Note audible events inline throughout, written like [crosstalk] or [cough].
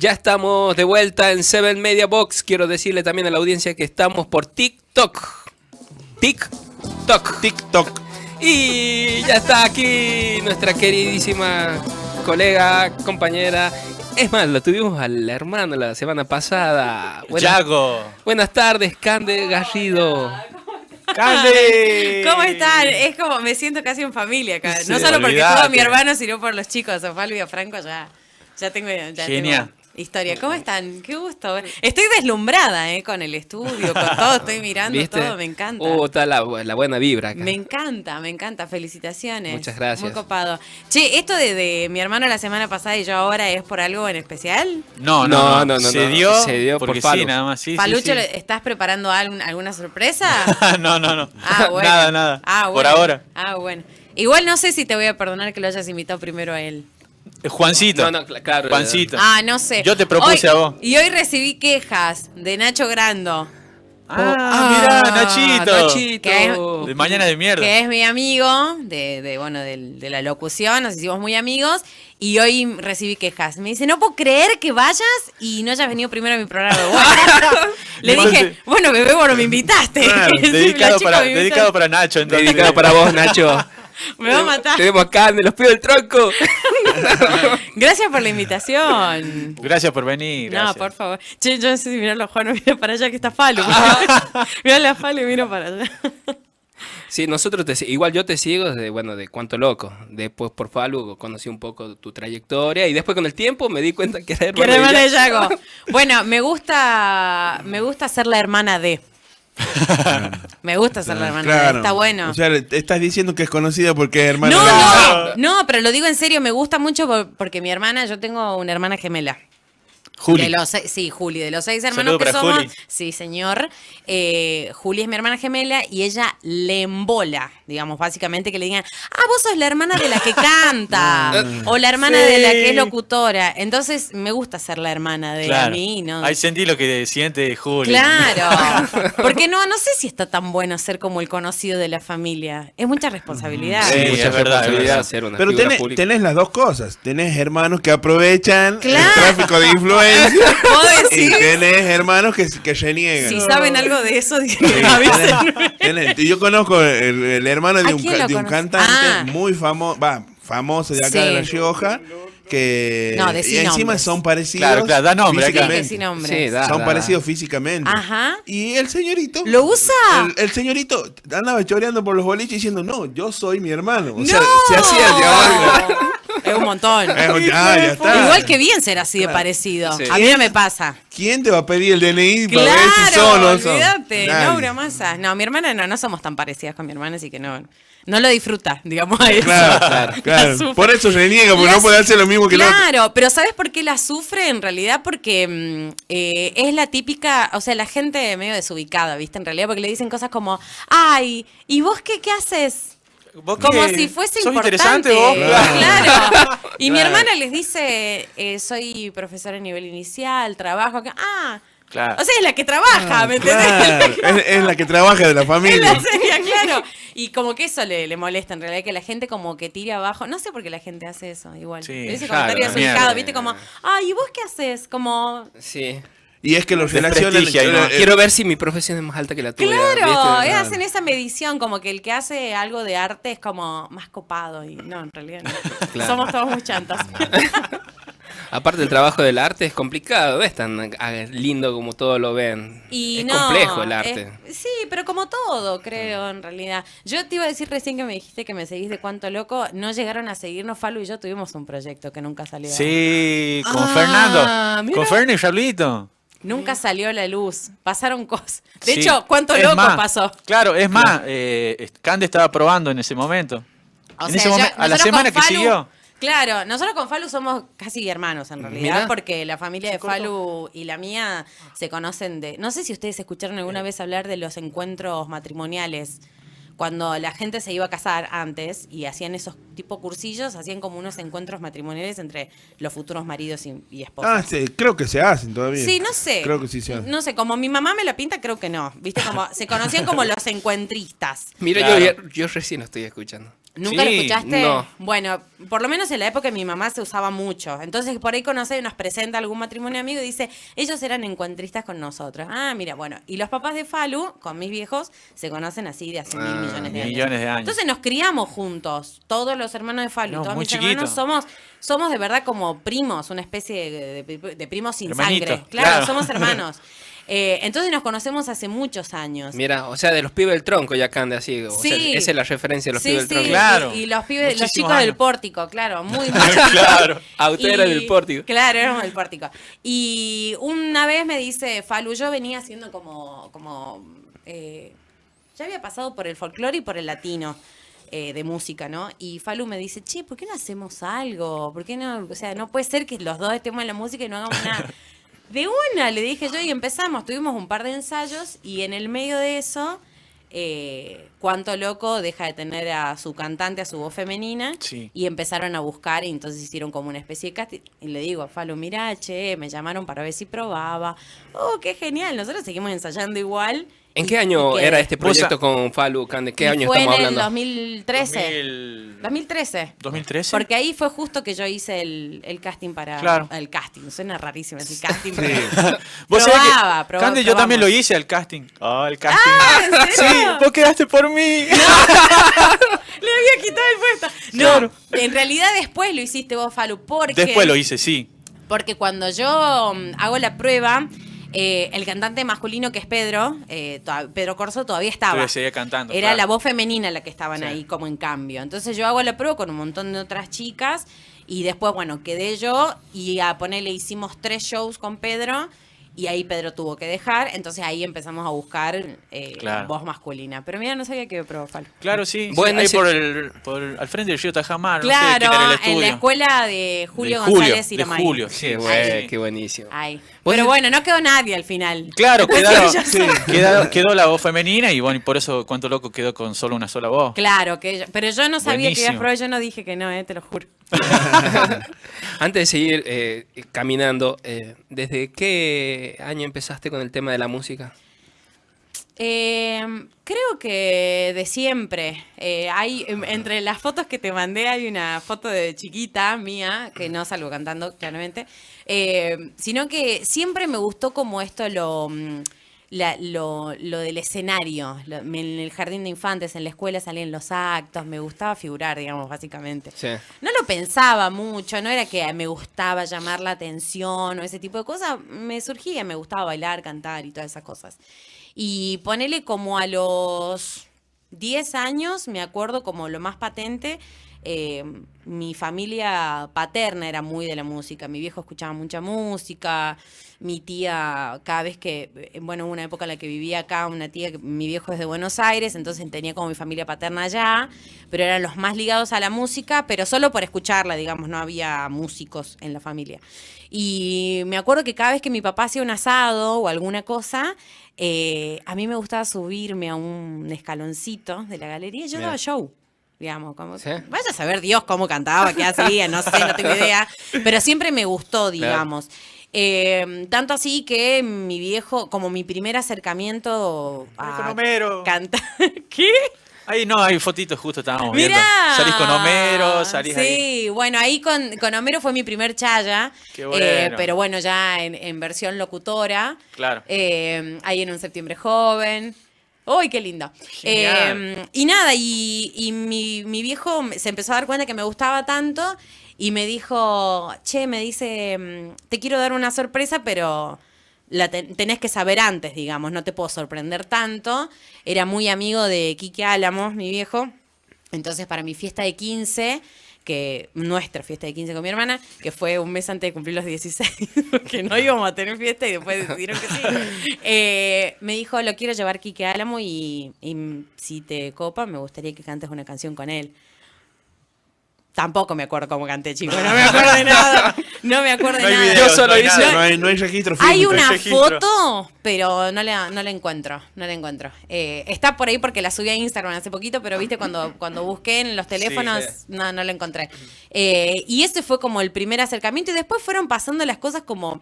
Ya estamos de vuelta en Seven Media Box. Quiero decirle también a la audiencia que estamos por TikTok. TikTok. TikTok. Y ya está aquí nuestra queridísima colega, compañera. Es más, lo tuvimos al hermano la semana pasada. Buenas, Buenas tardes, Cande Garrido. ¡Cande! ¿Cómo están? Es como, me siento casi en familia acá. no solo porque estuvo mi hermano, sino por los chicos. Osvaldo y Franco ya, ya tengo... Ya historia. ¿Cómo están? Qué gusto. Estoy deslumbrada eh, con el estudio, con todo, estoy mirando todo, me encanta. Oh, está la, buena vibra. Acá. Me encanta, me encanta. Felicitaciones. Muchas gracias. Muy copado. Che, ¿esto de, mi hermano la semana pasada y yo ahora es por algo en especial? No, no, no, no. se, dio se dio por sí, Palucho, ¿estás preparando alguna sorpresa? [laughs] no, no, no. Ah, [laughs] bueno. Nada, nada. Ah, por ahora. Ah, bueno. Igual no sé si te voy a perdonar que lo hayas invitado primero a él. Eh, Juancito. Juancito. Ah, no sé. Yo te propuse a vos. Y hoy recibí quejas de Nacho Grando. Oh, ah, mira, ah, Nachito. de mañana de mierda. Que es mi amigo, de, bueno, la locución, nos hicimos muy amigos. Y hoy recibí quejas. Me dice, no puedo creer que vayas y no hayas venido primero a mi programa. [laughs] Bueno, le dije, bueno, bebé, bueno, me invitaste. [laughs] dedicado, para, dedicado para Nacho, entonces. Dedicado para vos, Nacho. [laughs] Me va a matar. Tenemos acá, me los pido el tronco. [laughs] gracias por la invitación. Gracias por venir. No, por favor. Che, yo no sé si lo Juan, no mira para allá que está Falu. Mira a la Falu y para allá. Sí, nosotros te, igual yo te sigo desde, bueno, de cuánto loco. Después por Falu conocí un poco tu trayectoria y después con el tiempo me di cuenta que era hermana, de Yago. [laughs] bueno, me gusta, me gusta ser la hermana de. Me gusta ser la hermana está bueno. O estás diciendo que es conocida porque es hermana no, No, no, pero lo digo en serio, me gusta mucho porque mi hermana, yo tengo una hermana gemela. Juli. De los, sí, Juli, de los seis hermanos que somos. Sí, señor. Eh, Juli es mi hermana gemela y ella le embola, digamos, básicamente que le digan, ah, vos sos la hermana de la que canta [laughs] ah. o la hermana de la que es locutora. Entonces me gusta ser la hermana de mí, ¿no? Ahí sentí lo que siente Juli. Claro. [laughs] Porque no, no sé si está tan bueno ser como el conocido de la familia. Es mucha responsabilidad. Sí, es verdad. Responsabilidad. Pero tenés, las dos cosas. Tenés hermanos que aprovechan el tráfico de influencia [laughs] [laughs] Y tienes hermanos que, que se niegan. Si saben algo de eso, [laughs] Yo conozco el, hermano de un, un cantante ah. muy famoso, va, famoso de acá de La Rioja, que encima son parecidos claro, claro, da físicamente. son parecidos físicamente. Y el señorito. ¿Lo usa? El, señorito andaba choreando por los boliches diciendo, no, yo soy mi hermano. O sea, se hacía Es un montón. Ah, Igual que bien ser así de parecido. A mí no me pasa. ¿Quién te va a pedir el DNI para ver si son o no No, mi hermana no, no somos tan parecidas con mi hermana, así que no no lo disfruta, digamos. A [laughs] eso. Claro, claro, Por eso reniega, porque no puede hacer lo mismo que claro, otro. Claro, pero ¿sabes por qué la sufre en realidad? Porque mm, eh, es la típica, o sea, la gente medio desubicada, ¿viste? En realidad, porque le dicen cosas como, ay, ¿y vos qué, qué haces? como si fuese ¿Sos importante. interesante vos? Claro. claro. Y mi hermana les dice, eh, soy profesora a nivel inicial, trabajo acá. Ah, o sea, es la que trabaja, ah, ¿me entendés? [laughs] Es, la que trabaja de la familia. Es [laughs] claro. Y como que eso le, molesta, en realidad, que la gente como que tire abajo. No sé por qué la gente hace eso, igual. Sí, Ese claro, ¿viste? Como, ay, ¿y vos qué haces? Como... Sí. Y es que los relacionan. Eh, eh, quiero ver si mi profesión es más alta que la tuya. Eh, claro, hacen esa medición, como que el que hace algo de arte es como más copado. Y no, en realidad no. Somos todos muy [laughs] Aparte el trabajo del arte es complicado, es tan ah, lindo como todo lo ven. es complejo el arte. sí, pero como todo, creo, en realidad. Yo te iba a decir recién que me dijiste que me seguís de cuánto loco, no llegaron a seguirnos, Falu y yo tuvimos un proyecto que nunca salió. Sí, con ah, Fernando. Con Fernando y Charlito. Nunca salió la luz, pasaron cosas. De hecho, ¿cuánto loco pasó? Claro, es más, eh, Cande estaba probando en ese momento. a la semana que siguió Claro, nosotros con Falu somos casi hermanos en realidad, porque la familia de Falu y la mía ah. se conocen de... No sé si ustedes escucharon alguna eh. vez hablar de los encuentros matrimoniales cuando la gente se iba a casar antes y hacían esos tipo cursillos, hacían como unos encuentros matrimoniales entre los futuros maridos y, esposas. Ah, sí, creo que se hacen todavía. Sí, no sé. Creo que sí se hacen. No sé, como mi mamá me la pinta, creo que no. Viste, como se conocían como los [laughs] encuentristas. Mira, yo, yo recién lo estoy escuchando. ¿Nunca lo escuchaste? Bueno, por lo menos en la época mi mamá se usaba mucho. Entonces, por ahí conoce y nos presenta algún matrimonio amigo y dice, ellos eran encuentristas con nosotros. Ah, mira, bueno. Y los papás de Falu, con mis viejos, se conocen así de hace mil ah, millones de, millones años. de años. Entonces nos criamos juntos, todos los hermanos de Falu, todos mis hermanos somos, somos de verdad como primos, una especie de, primos sin sangre. claro, somos hermanos. [laughs] Eh, entonces nos conocemos hace muchos años. Mira, o sea, de los pibes del tronco ya cande así. esa es la referencia de los pibes del tronco. Y, los pibes, los chicos del pórtico, claro, muy, [laughs] muy Claro, a [laughs] era del pórtico. Claro, éramos del pórtico. Y una vez me dice, Falu, yo venía haciendo como, como eh, ya había pasado por el folclore y por el latino. Eh, de música, ¿no? Y Falu me dice, che, ¿por qué no hacemos algo? ¿Por qué no? O sea, no puede ser que los dos estemos en la música y no hagamos nada. [laughs] De una, le dije yo, y empezamos. Tuvimos un par de ensayos y en el medio de eso, eh, Cuánto Loco deja de tener a su cantante, a su voz femenina, y empezaron a buscar, y entonces hicieron como una especie de casting. Y le digo a Falo, mirache me llamaron para ver si probaba. Oh, qué genial. Nosotros seguimos ensayando igual. ¿En qué año era este proyecto con Falu Cande? qué año fue en el 2013. 2013. 2013. Porque ahí fue justo que yo hice el, el casting para. El casting, suena rarísimo el casting. [laughs] Sí. [laughs] Cande, yo también lo hice el casting. Ah, el ah, casting. Ah, [laughs] Sí, vos quedaste por mí. Le había quitado el puesto. No, en realidad después lo hiciste vos, Falu, porque. Después lo hice, sí. Porque cuando yo mm, hago la prueba eh, el cantante masculino que es Pedro, eh, Pedro Corso todavía estaba. cantando. Era la voz femenina la que estaban ahí como en cambio. Entonces yo hago la prueba con un montón de otras chicas y después, bueno, quedé yo y a ponerle hicimos tres shows con Pedro y ahí Pedro tuvo que dejar, entonces ahí empezamos a buscar eh, voz masculina. Pero mira, no sabía que Falco. Claro, sí. Bueno, ahí por el, al frente del Río Tajamar, claro, en la escuela de Julio González y de Julio, sí, qué buenísimo. Ahí. Pero bueno, no quedó nadie al final. Claro, quedó la voz femenina y bueno, y por eso Cuánto Loco quedó con solo una sola voz. Claro, que pero yo no sabía que iba a probar, yo no dije que no, eh, te lo juro. [laughs] Antes de seguir eh, caminando, eh, ¿desde qué año empezaste con el tema de la música? Em, creo que de siempre. Eh, hay em, Entre las fotos que te mandé hay una foto de chiquita mía, que no salgo cantando claramente, em, sino que siempre me gustó como esto lo... Mm, lo, del escenario. en el jardín de infantes, en la escuela salían los actos, me gustaba figurar, digamos, básicamente. No lo pensaba mucho, no era que me gustaba llamar la atención o ese tipo de cosas, me surgía, me gustaba bailar, cantar y todas esas cosas. Y ponele como a los 10 años, me acuerdo como lo más patente, eh, mi familia paterna era muy de la música, mi viejo escuchaba mucha música, mi tía cada vez que, eh, bueno, una época en la que vivía acá, una tía, mi viejo es de Buenos Aires, entonces tenía como mi familia paterna allá, pero eran los más ligados a la música, pero solo por escucharla, digamos, no había músicos en la familia. Y me acuerdo que cada vez que mi papá hacía un asado o alguna cosa, eh, a mí me gustaba subirme a un escaloncito de la galería y yo daba show digamos, como vaya a saber Dios cómo cantaba, qué hacía, no sé, no tengo idea, pero siempre me gustó, digamos. Eh, tanto así que mi viejo, como mi primer acercamiento a cantar, [laughs] ¿qué? Ahí no, hay fotitos, justo estábamos viendo. Salís con Homero, salís sí, bueno, ahí con, Homero fue mi primer chaya. Qué eh, bueno. pero bueno, ya en, versión locutora. Claro. Eh, ahí en un septiembre joven. ¡Uy, qué lindo! Eh, y nada, y, mi, viejo se empezó a dar cuenta que me gustaba tanto y me dijo, che, me dice, te quiero dar una sorpresa, pero la tenés que saber antes, digamos, no te puedo sorprender tanto. Era muy amigo de Quique Álamos, mi viejo. Entonces, para mi fiesta de 15, que nuestra fiesta de 15 con mi hermana, que fue un mes antes de cumplir los 16, [laughs] que no íbamos a tener fiesta y después decidieron que sí, eh, me dijo, lo quiero llevar Quique Álamo y, y si te copa, me gustaría que cantes una canción con él. Tampoco me acuerdo cómo canté, chico. No [laughs] me acuerdo de nada. No me acuerdo de nada. Yo solo no, hice, no, hay, no hay, registro. hay una foto, pero no la, no encuentro. No la encuentro. Eh, está por ahí porque la subí a Instagram hace poquito, pero viste, cuando, cuando busqué en los teléfonos, no, la encontré. Eh, y ese fue como el primer acercamiento. Y después fueron pasando las cosas como.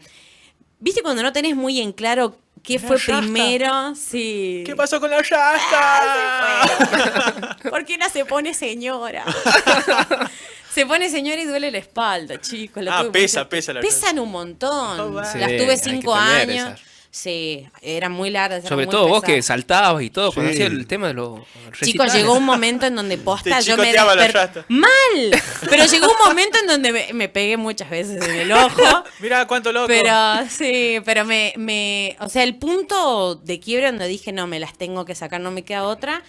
¿Viste cuando no tenés muy en claro qué fue primero? Sí. ¿Qué pasó con la yasta? Ah, ¿Por qué no se pone señora? [laughs] se pone señora y duele la espalda, chicos. ah, pesa, pesa la Pesan un montón. Oh, Las tuve cinco años. Sí, era muy larga, Sobre todo vos que saltabas y todo, el tema de los Chicos, llegó un momento en donde posta yo me desperté. ¡Mal! [laughs] Pero llegó un momento en donde me, pegué muchas veces en el ojo. [laughs] mira cuánto loco. Pero sí, pero me, O sea, el punto de quiebre donde dije, no, me las tengo que sacar, no me queda otra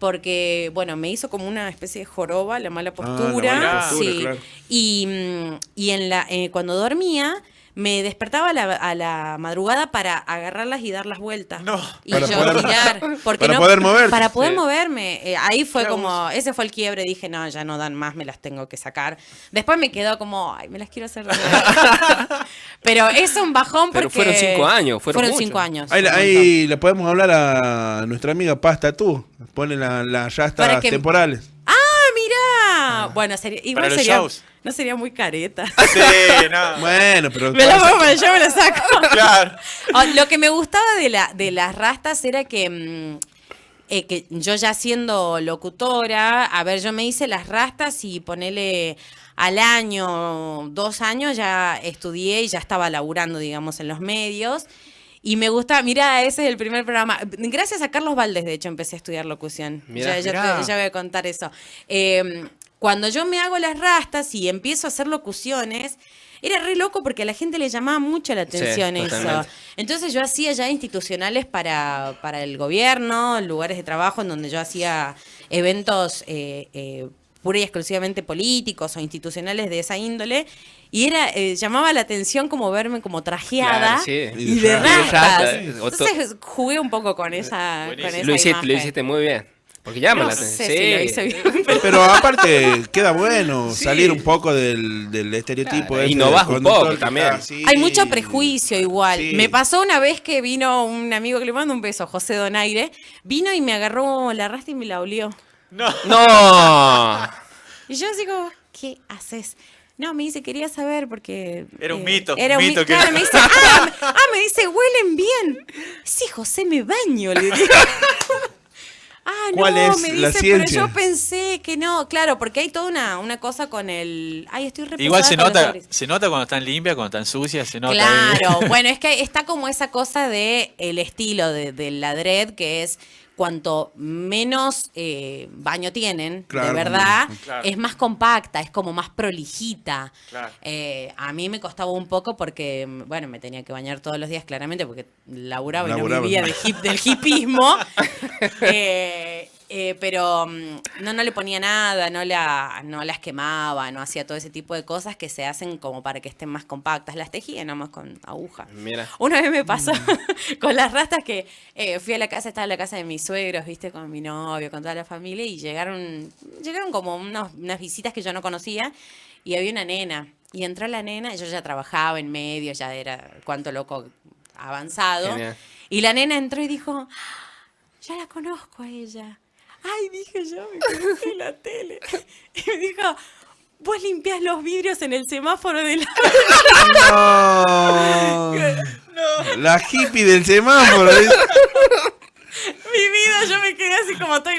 porque, bueno, me hizo como una especie de joroba, la mala ah, postura. sí. Y, mm, y en la, eh, cuando dormía, me despertaba a la, madrugada para agarrarlas y dar las vueltas. No. Y para yo poder, [laughs] porque para no, poder moverme. Para poder moverme. Eh, ahí fue como, ese fue el quiebre, dije, no, ya no dan más, me las tengo que sacar. Después me quedó como, ay, me las quiero hacer. [laughs] Pero es un bajón Pero fueron cinco años, fueron, cinco años. Ahí, le podemos hablar a nuestra amiga Pasta, tú. Pone las la, ya temporales mira. Ah. Bueno, sería, No sería muy careta. [laughs] Sí, [laughs] bueno, pero. yo me saco. [laughs] Ah, lo que me gustaba de, la, de las rastas era que. Mm, eh, que yo ya siendo locutora, a ver, yo me hice las rastas y ponele al año, dos años, ya estudié y ya estaba laburando, digamos, en los medios. Y me gusta, mira, ese es el primer programa. Gracias a Carlos Valdés, de hecho, empecé a estudiar locución. ya, voy a contar eso. Em, cuando yo me hago las rastas y empiezo a hacer locuciones, era re loco porque a la gente le llamaba mucho la atención eso. Entonces yo hacía ya institucionales para, para el gobierno, lugares de trabajo en donde yo hacía eventos eh, eh, pura y exclusivamente políticos o institucionales de esa índole, y era eh, llamaba la atención como verme como trajeada y de rastas. [laughs] Entonces jugué un poco con esa, con esa lo hiciste, muy bien. Porque llama la atención. Sí. [laughs] pero... aparte, queda bueno salir un poco del, del estereotipo. Claro, este un poco también. Hay mucho prejuicio igual. Me pasó una vez que vino un amigo que le mando un beso, José Donaire. Vino y me agarró la rasta y me la olió. No. No. [laughs] y yo digo, ¿qué haces? No, me dice, quería saber porque... Era un eh, mito. Era un mito. me dice, [laughs] ah, me, ah, me dice, huelen bien. Sí, José, me baño. Le digo. [laughs] Ah, ¿Cuál no, me dice, ciencia? pero yo pensé que no, claro, porque hay toda una, una cosa con el. Ay, estoy Igual se nota, se nota cuando están limpias, cuando están sucias, se nota. Claro, bueno, es que está como esa cosa de estilo de, de que es cuanto menos eh, baño tienen, de verdad, es más compacta, es como más prolijita. Eh, a mí me costaba un poco porque, bueno, me tenía que bañar todos los días, claramente, porque laburaba, laburaba. y no de del hipismo. [laughs] Eh, eh, pero mm, no, no le ponía nada, no, las quemaba, no hacía todo ese tipo de cosas que se hacen como para que estén más compactas. Las tejía nomás con aguja. Una vez me pasó mm. [laughs] con las rastas que eh, fui a la casa, estaba en la casa de mis suegros, viste, con mi novio, con toda la familia, y llegaron, llegaron como unas visitas que yo no conocía, y había una nena. Y entró la nena, yo ya trabajaba en medio, ya era cuánto loco avanzado. Y la nena entró y dijo, ah, ya la conozco a ella ay, dije yo, me quedé la tele. [laughs] Y me dijo, vos limpiás los vidrios en el semáforo de la... No. La hippie del semáforo. [laughs] Mi vida, yo me quedé así como estoy,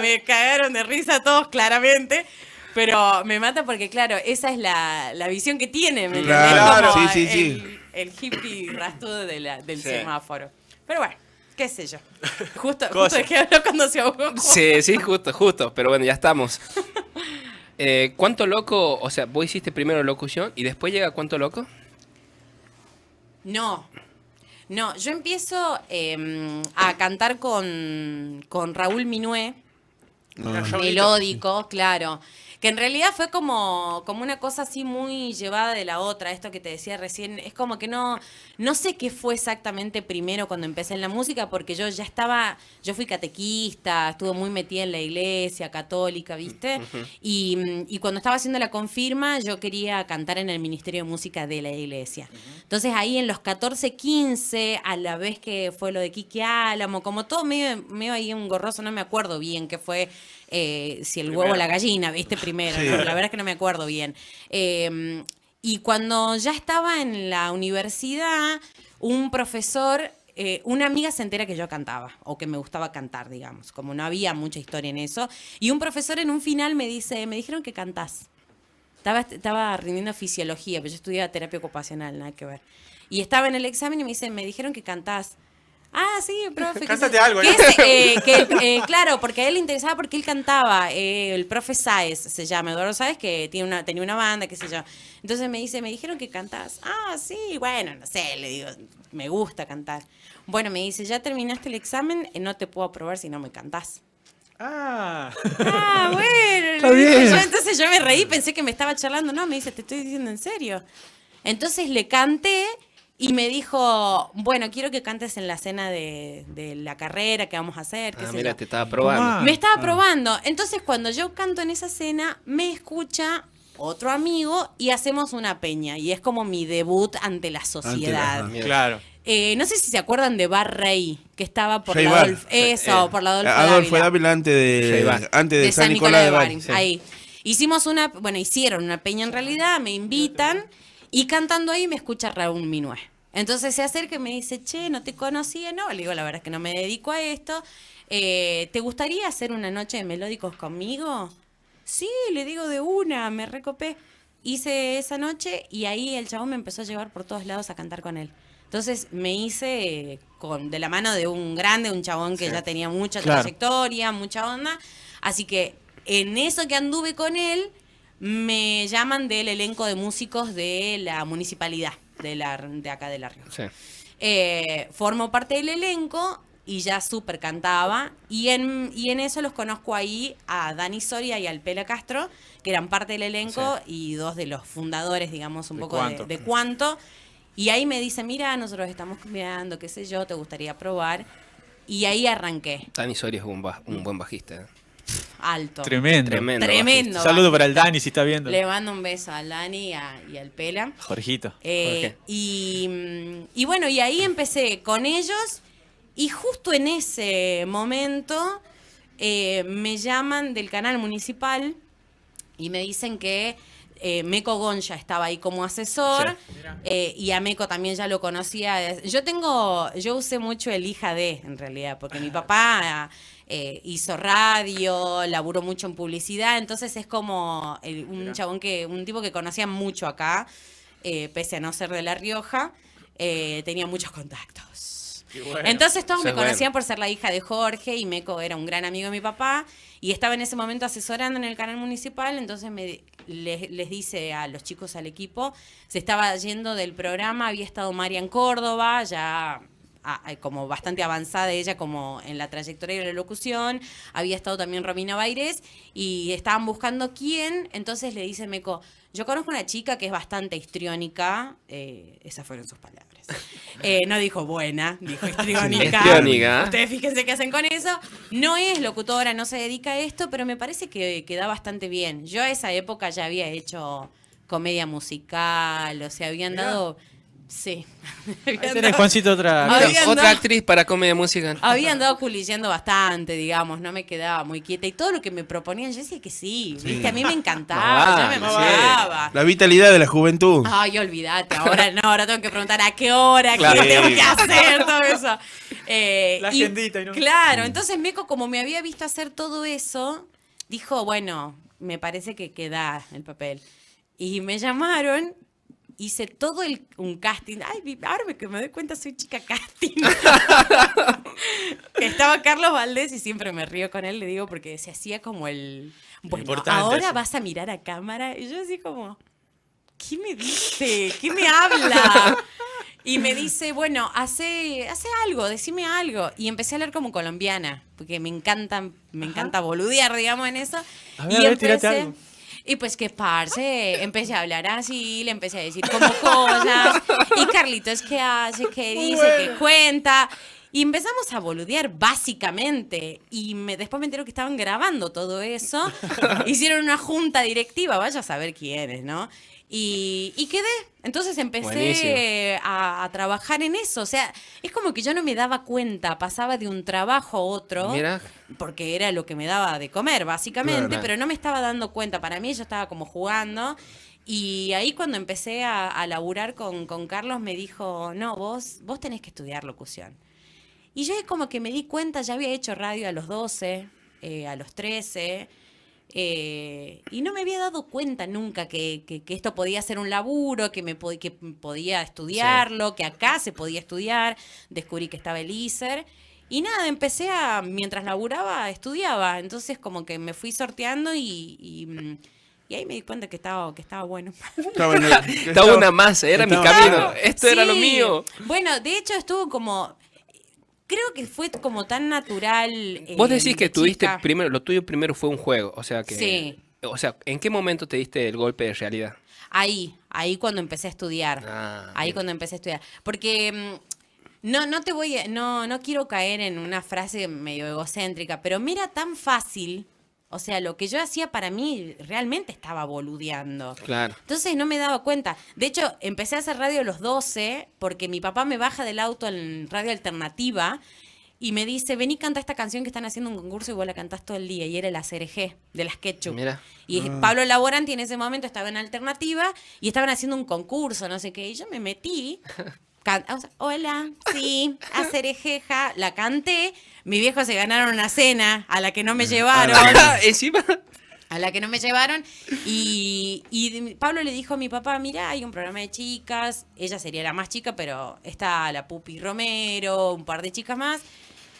me cagaron de risa todos claramente. Pero me mata porque, claro, esa es la, visión que tiene, claro, sí, sí, el, hippie rastudo del semáforo. Pero bueno qué sé yo. [laughs] Justo, justo cuando se Sí, sí, justo, justo, pero bueno, ya estamos. [laughs] Eh, ¿Cuánto loco? O sea, vos hiciste primero locución y después llega cuánto loco? No. No, yo empiezo em, a cantar con, Raúl Minué, ah. melódico, claro que en realidad fue como, como una cosa así muy llevada de la otra, esto que te decía recién, es como que no, no sé qué fue exactamente primero cuando empecé en la música, porque yo ya estaba, yo fui catequista, estuve muy metida en la iglesia católica, ¿viste? y, cuando estaba haciendo la confirma, yo quería cantar en el Ministerio de Música de la iglesia. Entonces ahí en los 14, 15, a la vez que fue lo de Quique Álamo, como todo medio, medio ahí un gorroso, no me acuerdo bien qué fue eh, si el huevo o la gallina, viste primero, la verdad es que no me acuerdo bien. Em, y cuando ya estaba en la universidad, un profesor eh, una amiga se entera que yo cantaba o que me gustaba cantar, digamos, como no había mucha historia en eso. Y un profesor en un final me dice, me dijeron que cantás. Estaba, estaba rindiendo fisiología, pero pues yo estudiaba terapia ocupacional, nada que ver. Y estaba en el examen y me dice, me dijeron que cantás. Ah, sí, profe. Cántate algo. Eh, [laughs] eh, claro, porque a él le interesaba porque él cantaba. Eh, el profe Sáez se llama, Eduardo Sáez, que tiene una, tenía una banda, qué sé yo. Entonces me dice, me dijeron que cantabas. Ah, sí, bueno, no sé, le digo, me gusta cantar. Bueno, me dice, ya terminaste el examen, no te puedo aprobar si no me cantás. Ah. Ah, [laughs] bueno. Yo, entonces yo me reí, pensé que me estaba charlando. No, me dice, te estoy diciendo en serio. Entonces le canté y me dijo, bueno, quiero que cantes en la cena de, la carrera que vamos a hacer. Ah, mira, te estaba probando. me estaba ah. probando. Entonces, cuando yo canto en esa cena, me escucha otro amigo y hacemos una peña. Y es como mi debut ante la sociedad. claro. Eh, no sé si se acuerdan de Bar que estaba por la Eso, eh, por la Adolfo, Adolfo Dávila. antes de, antes de, San, Nicolás, de Ahí. Hicimos una, bueno, hicieron una peña en realidad, me invitan. Y cantando ahí me escucha Raúl Minué. Entonces se acerca y me dice, che, no te conocía, no. Le digo, la verdad es que no me dedico a esto. Eh, ¿Te gustaría hacer una noche de melódicos conmigo? Sí, le digo de una, me recopé. Hice esa noche y ahí el chabón me empezó a llevar por todos lados a cantar con él. Entonces me hice eh, con, de la mano de un grande, un chabón que ya tenía mucha trayectoria, mucha onda. Así que en eso que anduve con él, me llaman del elenco de músicos de la municipalidad de, la, de acá de La Rioja. Eh, formo parte del elenco y ya súper cantaba. Y en, y en eso los conozco ahí a Dani Soria y al Pela Castro, que eran parte del elenco y dos de los fundadores, digamos, un poco De, Cuanto, cuánto. Y ahí me dice, mira, nosotros estamos cambiando qué sé yo, te gustaría probar. Y ahí arranqué. Dani Soria es un, un buen bajista. ¿eh? alto. Tremendo. Tremendo. Saludo para el Dani si está viendo. Le mando un beso al Dani y al Pela. Jorgito. Eh, mm, y, bueno, y ahí empecé con ellos y justo en ese momento eh, me llaman del canal municipal y me dicen que eh, Meco Goncha estaba ahí como asesor eh, y a Meco también ya lo conocía. Yo tengo, yo usé mucho el hija de, en realidad, porque mi ah. papá eh, hizo radio, laburó mucho en publicidad, entonces es como eh, un chabón que, un tipo que conocía mucho acá, eh, pese a no ser de La Rioja, tenía muchos contactos. Entonces todos me conocían por ser la hija de Jorge y Meco era un gran amigo de mi papá y estaba en ese momento asesorando en el canal municipal, entonces me, les, les, dice a los chicos al equipo, se estaba yendo del programa, había estado María en Córdoba, ya como bastante avanzada ella como en la trayectoria de la locución, había estado también Romina Baires y estaban buscando quién, entonces le dice Meco, yo conozco una chica que es bastante histriónica, eh, esas fueron sus palabras. [laughs] Eh, no dijo buena, dijo [laughs] histriónica. Ustedes fíjense qué hacen con eso. No es locutora, no se dedica a esto, pero me parece que, queda bastante bien. Yo a esa época ya había hecho comedia musical, o sea, habían dado Sí. tenés, [laughs] Juancito otra, otra actriz para comedia musical. Había andado culillando bastante, digamos, no me quedaba muy quieta. Y todo lo que me proponían, yo decía que sí, A mí me encantaba, me no, La vitalidad de la juventud. Ay, olvídate, ahora no, ahora tengo que preguntar a qué hora, claro. qué tengo que hacer, todo eso. [laughs] la eh, Y no. Claro, mm. entonces Meco, como me había visto hacer todo eso, dijo, bueno, me parece que queda el papel. Y me llamaron hice todo el, un casting. Ay, ahora me, me doy cuenta, soy chica casting. [laughs] Estaba Carlos Valdés y siempre me río con él, le digo, porque se hacía como el... Bueno, ahora vas a mirar a cámara. Y yo así como, ¿qué me dice? ¿Qué me habla? Y me dice, bueno, hace, hace algo, decime algo. Y empecé a hablar como colombiana, porque me encanta, me encanta boludear, digamos, en eso. y a y pues que parce, empecé a hablar así, le empecé a decir como cosas. Y Carlitos, ¿qué hace? ¿Qué dice? ¿Qué cuenta? Y empezamos a boludear, básicamente. Y me, después me entero que estaban grabando todo eso. [laughs] Hicieron una junta directiva, vaya a saber quiénes, ¿no? Y, quedé. Entonces empecé a, trabajar en eso. O sea, es como que yo no me daba cuenta, pasaba de un trabajo a otro, porque era lo que me daba de comer, básicamente, pero no me estaba dando cuenta. Para mí yo estaba como jugando. Y ahí cuando empecé a, laburar con, Carlos me dijo, no, vos, vos tenés que estudiar locución. Y yo como que me di cuenta, ya había hecho radio a los 12, eh, a los 13 eh, y no me había dado cuenta nunca que, que, esto podía ser un laburo, que, me que podía estudiarlo, que acá se podía estudiar. Descubrí que estaba el ISER. Y nada, empecé a, mientras laburaba, estudiaba. Entonces como que me fui sorteando y, y mm, ahí me di cuenta que estaba, que estaba bueno. Estaba, [laughs] una más, era mi camino. Esto era lo mío. Bueno, de hecho estuvo como creo que fue como tan natural. Eh, Vos decís que tuviste primero, lo tuyo primero fue un juego, o sea que. Sí. O sea, ¿en qué momento te diste el golpe de realidad? Ahí, ahí cuando empecé a estudiar. Ah, ahí cuando empecé a estudiar. Porque mm, no, no te voy, no, no quiero caer en una frase medio egocéntrica, pero mira tan fácil o sea, lo que yo hacía para mí realmente estaba boludeando. Claro. Entonces no me daba cuenta. De hecho, empecé a hacer radio a los 12 porque mi papá me baja del auto en radio alternativa y me dice, vení, canta esta canción que están haciendo un concurso y vos la cantás todo el día. Y era la CRG, de las Ketchup. Mira. Y ah. Pablo Laboranti en ese momento estaba en alternativa y estaban haciendo un concurso, no sé qué. Y yo me metí [laughs] hola, sí, hacer ejeja, la canté. Mi viejo se ganaron una cena a la que no me mm. llevaron. Ah, [laughs] a la que no me llevaron. Y, Pablo le dijo a mi papá, mira, hay un programa de chicas. Ella sería la más chica, pero está la Pupi Romero, un par de chicas más.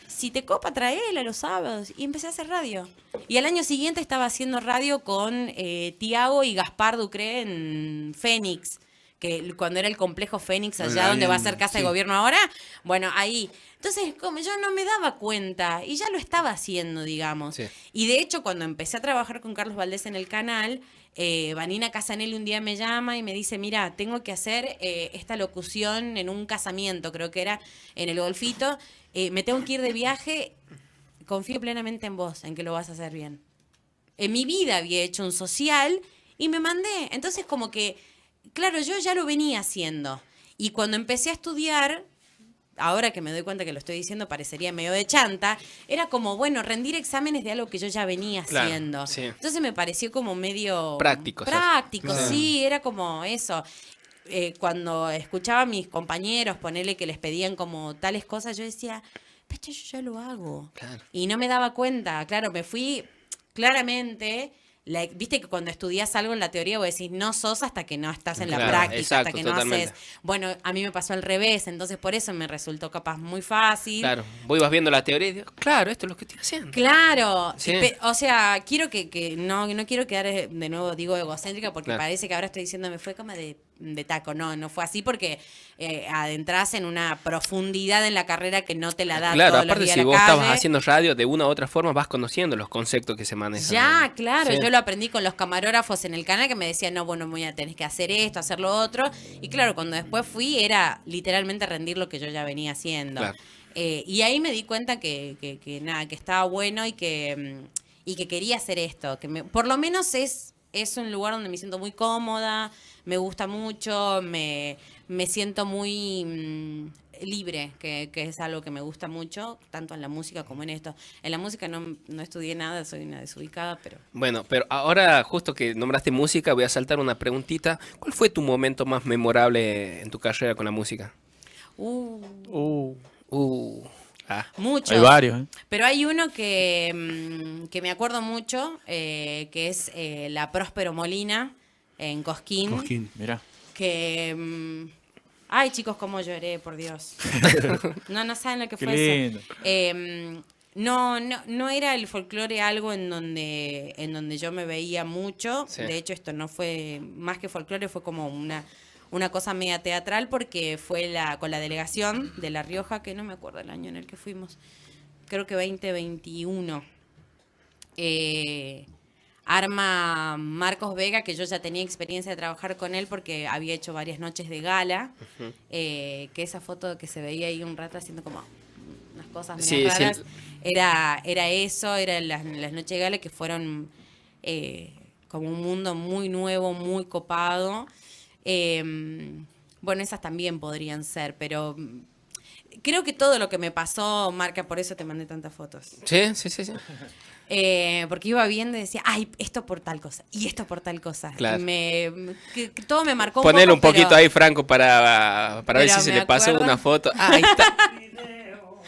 Si te copa, a los sábados. Y empecé a hacer radio. Y al año siguiente estaba haciendo radio con eh, Tiago y Gaspar Ducre en Fénix que cuando era el complejo Fénix, allá donde va a ser casa de gobierno ahora, bueno, ahí. Entonces, como yo no me daba cuenta y ya lo estaba haciendo, digamos. Y de hecho, cuando empecé a trabajar con Carlos Valdés en el canal, eh, Vanina Casanelli un día me llama y me dice, mira, tengo que hacer eh, esta locución en un casamiento, creo que era en el golfito, eh, me tengo que ir de viaje, confío plenamente en vos, en que lo vas a hacer bien. En mi vida había hecho un social y me mandé. Entonces como que claro, yo ya lo venía haciendo. Y cuando empecé a estudiar, ahora que me doy cuenta que lo estoy diciendo, parecería medio de chanta, era como, bueno, rendir exámenes de algo que yo ya venía haciendo. Entonces me pareció como medio... Práctico. Práctico, sí, era como eso. Eh, cuando escuchaba a mis compañeros ponerle que les pedían como tales cosas, yo decía, yo ya lo hago. Y no me daba cuenta, claro, me fui claramente Viste que cuando estudias algo en la teoría vos decís, no sos hasta que no estás en la práctica, hasta que no haces. Bueno, a mí me pasó al revés, entonces por eso me resultó capaz muy fácil. Claro, vos ibas viendo la teoría y digo, claro, esto es lo que estoy haciendo. Claro, o sea, quiero que, que, no, no quiero quedar eh, de nuevo, digo, egocéntrica, porque parece que ahora estoy diciendo, me fue como de de taco. No, no fue así porque eh, adentras en una profundidad en la carrera que no te la eh, da. Claro, aparte si vos estabas haciendo radio, de una u otra forma vas conociendo los conceptos que se manejan. Ya, claro, yo lo aprendí con los camarógrafos en el canal que me decían, no, bueno, voy a tenés que hacer esto, hacer lo otro. Y claro, cuando después fui era literalmente rendir lo que yo ya venía haciendo. Eh, y ahí me di cuenta que, nada, que estaba bueno y que, mm, y que quería hacer esto. Que por lo menos es, es un lugar donde me siento muy cómoda me gusta mucho, me, siento muy mm, libre, que, es algo que me gusta mucho, tanto en la música como en esto. En la música no, estudié nada, soy una desubicada, pero... Bueno, pero ahora justo que nombraste música, voy a saltar una preguntita. ¿Cuál fue tu momento más memorable en tu carrera con la música? Uh. Uh. Uh. Ah. Hay varios. ¿eh? Pero hay uno que, mm, me acuerdo mucho, eh, que es eh, la Próspero Molina, en Cosquín. Cosquín, mirá. Que. Mm, ay, chicos, cómo lloré, por Dios. [laughs] no, no saben lo que fue eso. Em, no, no, era el folclore algo en donde, en donde yo me veía mucho. De hecho, esto no fue más que folclore, fue como una, una cosa media teatral porque fue la, con la delegación de La Rioja, que no me acuerdo el año en el que fuimos, creo que 2021. Eh, arma Marcos Vega, que yo ya tenía experiencia de trabajar con él porque había hecho varias noches de gala, eh, que esa foto que se veía ahí un rato haciendo como unas cosas muy raras, Era, era eso, eran las, noches de gala que fueron eh, como un mundo muy nuevo, muy copado. Em, bueno, esas también podrían ser, pero creo que todo lo que me pasó marca, por eso te mandé tantas fotos. Sí, sí, sí, sí. [laughs] Eh, porque iba viendo y decía, ay, esto por tal cosa, y esto por tal cosa. todo me marcó. poner un, poco, un poquito ahí, Franco, para, para ver si se le pasó una foto. [laughs] ahí está.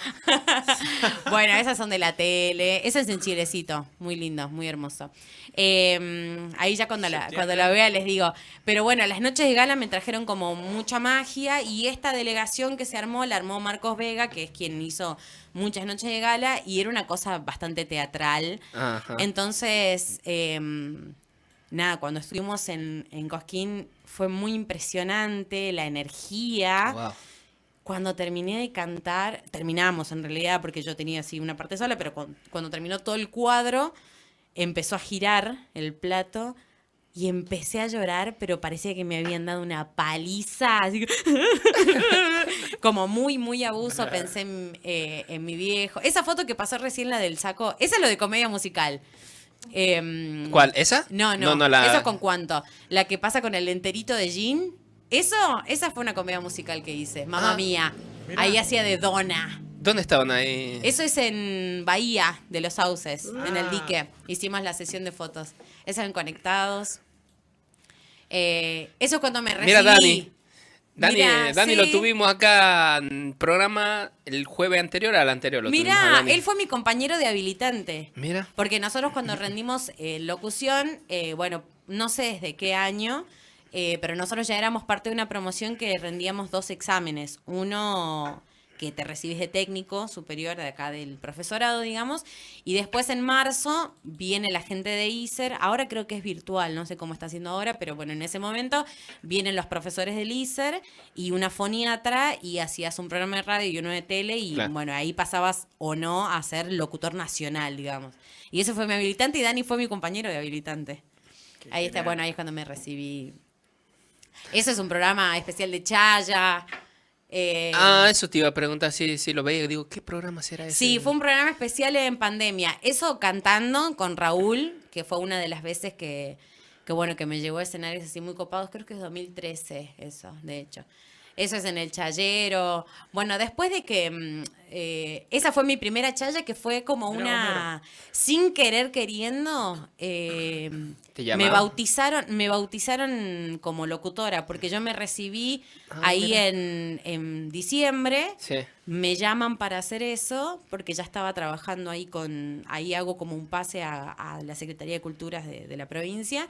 [laughs] bueno, esas son de la tele. Ese es en Chilecito, muy lindo, muy hermoso. Em, ahí ya cuando la, cuando la vea les digo. Pero bueno, las noches de gala me trajeron como mucha magia y esta delegación que se armó la armó Marcos Vega, que es quien hizo muchas noches de gala y era una cosa bastante teatral. Entonces, em, nada, cuando estuvimos en, en Cosquín fue muy impresionante la energía cuando terminé de cantar, terminamos en realidad porque yo tenía así una parte sola, pero cuando, terminó todo el cuadro, empezó a girar el plato y empecé a llorar, pero parecía que me habían dado una paliza, [laughs] como muy, muy abuso. Pensé eh, en, mi viejo. Esa foto que pasó recién, la del saco, esa es lo de comedia musical. Em, ¿Cuál? ¿Esa? No, no, no, la... esa con cuánto. La que pasa con el enterito de jean eso, esa fue una comedia musical que hice, mamá ah, mía. Ahí hacía de dona. ¿Dónde estaban ahí? Eso es en Bahía de los Sauces, en el ah. dique. Hicimos la sesión de fotos. Estaban conectados. Eh, eso es cuando me recibí. Mira, Dani. Dani, lo tuvimos acá en programa el jueves anterior al anterior. Mira, él fue mi compañero de habilitante. Mira. Porque nosotros cuando rendimos eh, locución, eh, bueno, no sé desde qué año, eh, pero nosotros ya éramos parte de una promoción que rendíamos dos exámenes. Uno que te recibes de técnico superior de acá del profesorado, digamos, y después en marzo viene la gente de ISER, ahora creo que es virtual, no sé cómo está haciendo ahora, pero bueno, en ese momento vienen los profesores del ISER y una foniatra y hacías un programa de radio y uno de tele y bueno, ahí pasabas o no a ser locutor nacional, digamos. Y eso fue mi habilitante y Dani fue mi compañero de habilitante. ahí está, bueno, ahí es cuando me recibí eso es un programa especial de Chaya. Eh, ah, eso te iba a preguntar si, lo veía. Digo, ¿qué programa será ese? Sí, fue un programa especial en pandemia. Eso cantando con Raúl, que fue una de las veces que, que bueno, que me llevó a escenarios así muy copados. Creo que es 2013 eso, de hecho. Eso es en el chayero. Bueno, después de que mm, eh, esa fue mi primera chaya que fue como una sin querer queriendo em, me bautizaron me bautizaron como locutora porque yo me recibí ah, ahí en, diciembre me llaman para hacer eso porque ya estaba trabajando ahí con ahí hago como un pase a, la secretaría de culturas de, de la provincia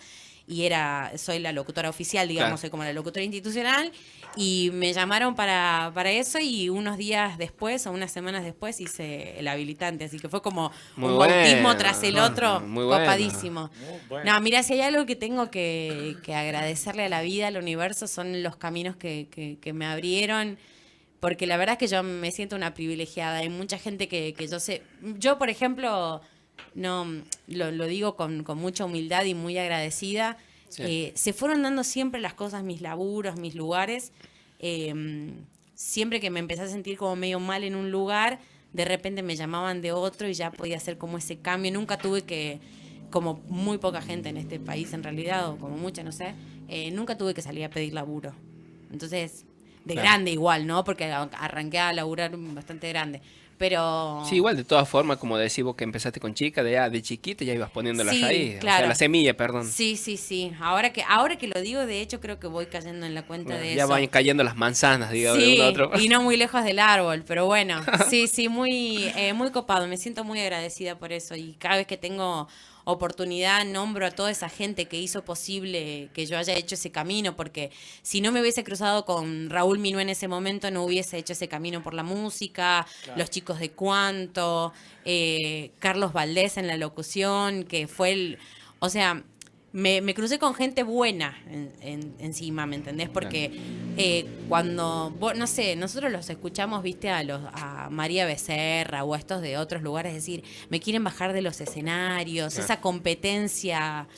y era, soy la locutora oficial, digamos, soy como la locutora institucional, y me llamaron para, para eso y unos días después o unas semanas después hice el habilitante, así que fue como un tras el otro, muy copadísimo. No, mira, si hay algo que tengo que, agradecerle a la vida, al universo, son los caminos que, que, que me abrieron porque la verdad es que yo me siento una privilegiada. Hay mucha gente que, que yo sé. Yo, por ejemplo, no lo, digo con, mucha humildad y muy agradecida. Eh, se fueron dando siempre las cosas, mis laburos, mis lugares. Em, siempre que me empecé a sentir como medio mal en un lugar, de repente me llamaban de otro y ya podía hacer como ese cambio. Nunca tuve que, como muy poca gente en este país en realidad, o como mucha, no sé, eh, nunca tuve que salir a pedir laburo. Entonces, de grande igual, ¿no? Porque arranqué a laburar bastante grande. Pero... Sí, igual, de todas formas, como decís que empezaste con chica, de, ah, de chiquita ya ibas poniendo las ahí, la semilla, perdón. Sí, sí, sí. Ahora que, ahora que lo digo, de hecho, creo que voy cayendo en la cuenta de eso. Ya van cayendo las manzanas, digo, y no muy lejos del árbol, pero bueno, [laughs] sí, sí, muy, eh, muy copado. Me siento muy agradecida por eso y cada vez que tengo oportunidad nombro a toda esa gente que hizo posible que yo haya hecho ese camino, porque si no me hubiese cruzado con Raúl Minú en ese momento, no hubiese hecho ese camino por la música, los chicos de Cuanto, eh, Carlos Valdés en la locución, que fue el... O sea, me, crucé con gente buena encima, ¿me entendés? Porque eh, cuando, vos, no sé, nosotros los escuchamos, viste, a los a María Becerra o a estos de otros lugares decir, me quieren bajar de los escenarios, esa competencia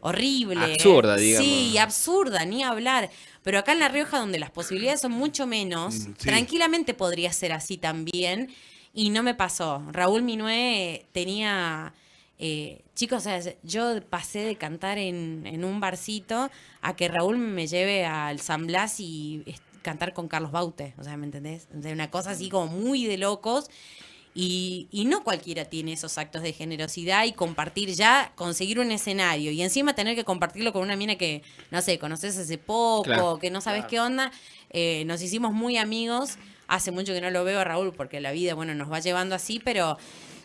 horrible. Absurda, digamos. Sí, absurda, ni hablar. Pero acá en La Rioja, donde las posibilidades son mucho menos, mm, tranquilamente podría ser así también. Y no me pasó. Raúl Minué tenía eh, chicos, yo pasé de cantar en, un barcito a que Raúl me lleve al San Blas y cantar con Carlos Baute, o sea, ¿me entendés? una cosa así como muy de locos. Y, no cualquiera tiene esos actos de generosidad y compartir ya, conseguir un escenario y encima tener que compartirlo con una mina que, no sé, conoces hace poco, que no sabes qué onda. Eh, nos hicimos muy amigos. Hace mucho que no lo veo a Raúl porque la vida, bueno, nos va llevando así, pero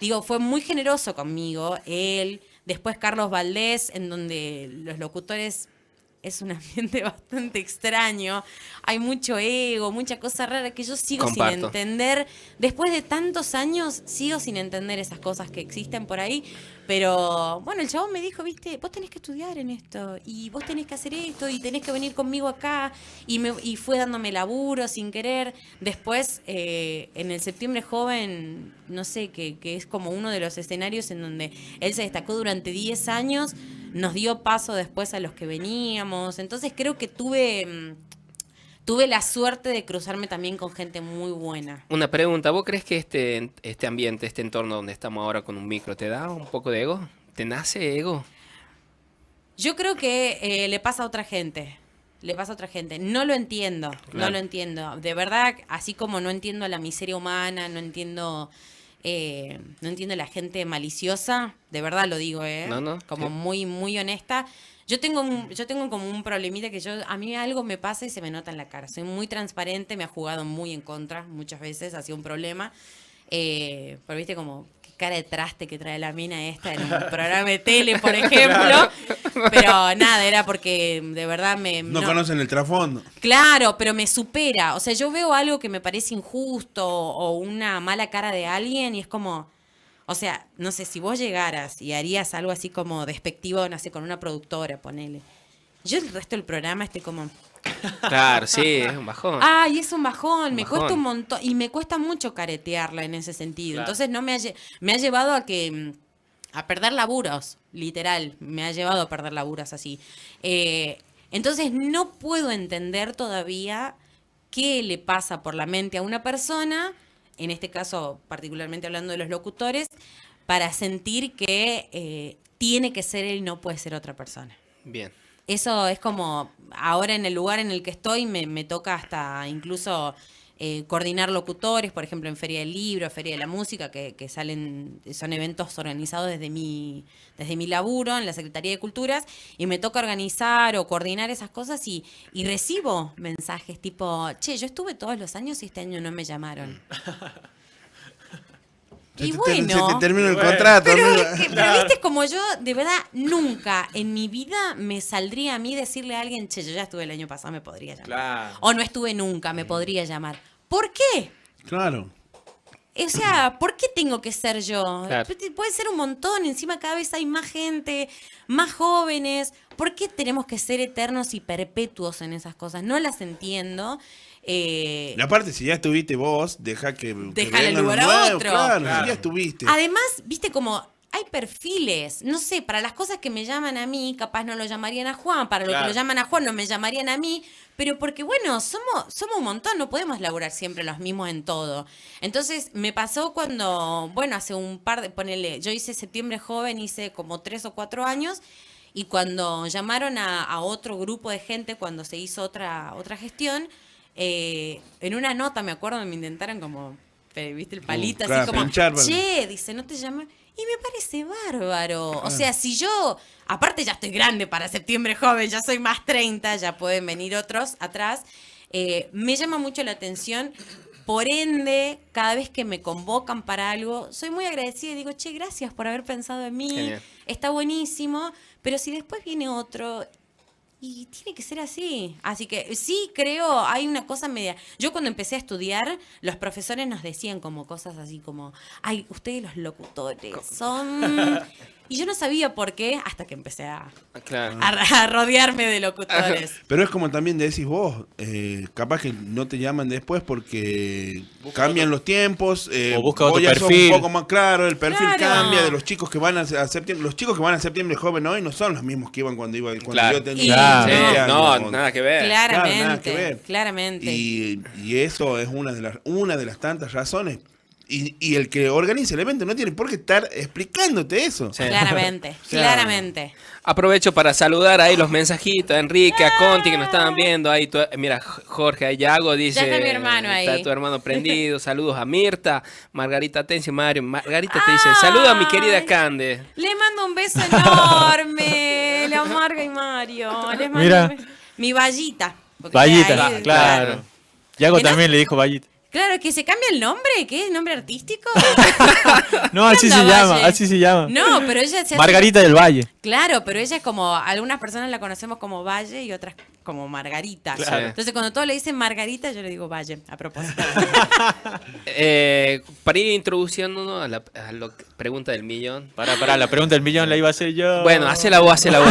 Digo, fue muy generoso conmigo, él. Después Carlos Valdés, en donde los locutores es un ambiente [laughs] bastante extraño. Hay mucho ego, mucha cosa rara que yo sigo sin entender. Después de tantos años, sigo sin entender esas cosas que existen por ahí. Pero bueno, el chabón me dijo, viste, vos tenés que estudiar en esto, y vos tenés que hacer esto, y tenés que venir conmigo acá. Y, me, y fue dándome laburo sin querer. Después, eh, en el septiembre joven, no sé, que, que es como uno de los escenarios en donde él se destacó durante 10 años nos dio paso después a los que veníamos. Entonces creo que tuve mm, tuve la suerte de cruzarme también con gente muy buena. Una pregunta, ¿vos crees que este, este ambiente, este entorno donde estamos ahora con un micro, te da un poco de ego? ¿Te nace ego? Yo creo que eh, le pasa a otra gente. Le pasa a otra gente. No lo entiendo, no lo entiendo. De verdad, así como no entiendo la miseria humana, no entiendo eh, no entiendo la gente maliciosa, de verdad lo digo, ¿eh? como muy, muy honesta. Yo tengo, yo tengo como un problemita que yo, a mí algo me pasa y se me nota en la cara. Soy muy transparente, me ha jugado muy en contra muchas veces, ha sido un problema. Eh, pero viste como cara de traste que trae la mina esta en un [laughs] programa de tele, por ejemplo. Pero nada, era porque de verdad me... No, conocen el trasfondo. Claro, pero me supera. O sea, yo veo algo que me parece injusto o una mala cara de alguien y es como... O sea, no sé, si vos llegaras y harías algo así como despectivo, no sé, con una productora, ponele. Yo el resto del programa estoy como... Claro, sí, es un bajón. Ay, es un bajón, me cuesta un montón y me cuesta mucho caretearla en ese sentido. Entonces no me ha, me ha llevado a que a perder laburos, literal, me ha llevado a perder laburas así. Eh, entonces no puedo entender todavía qué le pasa por la mente a una persona, en este caso particularmente hablando de los locutores, para sentir que eh, tiene que ser él, Y no puede ser otra persona. Bien eso es como ahora en el lugar en el que estoy me, toca hasta incluso eh, coordinar locutores, por ejemplo, en Feria del Libro, Feria de la Música, que, que, salen, son eventos organizados desde mi, desde mi laburo en la Secretaría de Culturas, y me toca organizar o coordinar esas cosas y, y recibo mensajes tipo, che, yo estuve todos los años y este año no me llamaron. [laughs] Y bueno. el contrato. Pero, viste, como yo, de verdad, nunca en mi vida me saldría a mí decirle a alguien, che, yo ya estuve el año pasado, me podría llamar. O no estuve nunca, me podría llamar. ¿Por qué? Claro. O sea, ¿por qué tengo que ser yo? Puede ser un montón, encima cada vez hay más gente, más jóvenes. ¿Por qué tenemos que ser eternos y perpetuos en esas cosas? No las entiendo. Eh, la parte si ya estuviste vos, deja que. el lugar a otro. Si ya estuviste. Además, viste como hay perfiles, no sé, para las cosas que me llaman a mí, capaz no lo llamarían a Juan, para lo que lo llaman a Juan no me llamarían a mí, pero porque bueno, somos, somos un montón, no podemos laburar siempre los mismos en todo. Entonces me pasó cuando, bueno, hace un par de, ponele, yo hice septiembre joven, hice como tres o cuatro años, y cuando llamaron a, a otro grupo de gente, cuando se hizo otra, otra gestión, eh, en una nota, me acuerdo, me intentaron como, viste, el uh, palito, así como, che, dice, no te llamas. Y me parece bárbaro. O ah. sea, si yo, aparte ya estoy grande para septiembre joven, ya soy más 30, ya pueden venir otros atrás, eh, me llama mucho la atención. Por ende, cada vez que me convocan para algo, soy muy agradecida y digo, che, gracias por haber pensado en mí, está buenísimo, pero si después viene otro y tiene que ser así. Así que eh, sí creo, hay una cosa media. Yo cuando empecé a estudiar, los profesores nos decían como cosas así como, ay, ustedes los locutores son [laughs] Y yo no sabía por qué hasta que empecé a, ah, a, rodearme de locutores. Pero es como también decís vos, eh, capaz que no te llaman después porque cambian los tiempos, eh, o busca otro perfil. un poco más claro, el perfil cambia de los chicos que van a, septiembre. Los chicos que van a septiembre joven hoy no son los mismos que iban cuando iba cuando yo tenía. no, nada que ver. Claramente, Y, eso es una de las una de las tantas razones y, el que organiza el evento no tiene por qué estar explicándote eso. Claramente, [laughs] claramente. Aprovecho para saludar ahí los mensajitos, Enrique, a Conti que nos estaban viendo. ahí Mira, Jorge Yago dice. está mi hermano tu hermano prendido. [laughs] Saludos a Mirta, Margarita Tencio, Mario. Margarita te dice: Saluda a mi querida Cande. Le mando un beso enorme, la [laughs] Marga y Mario. Les mando Un beso. Mi vallita. Vallita, claro. Yago también le dijo vallita. Claro, que se cambia el nombre, ¿qué? ¿Nombre artístico? [laughs] no, así se llama, así se llama. No, pero ella se Margarita del Valle. Claro, pero ella es como, algunas personas la conocemos como Valle y otras como Margarita. Entonces cuando todos le dicen Margarita, yo le digo Valle, a propósito. [laughs] Eh, para ir introduciéndonos a la, pregunta del millón. Para, para, la pregunta del millón la iba a hacer yo. Bueno, hace la voz, hace la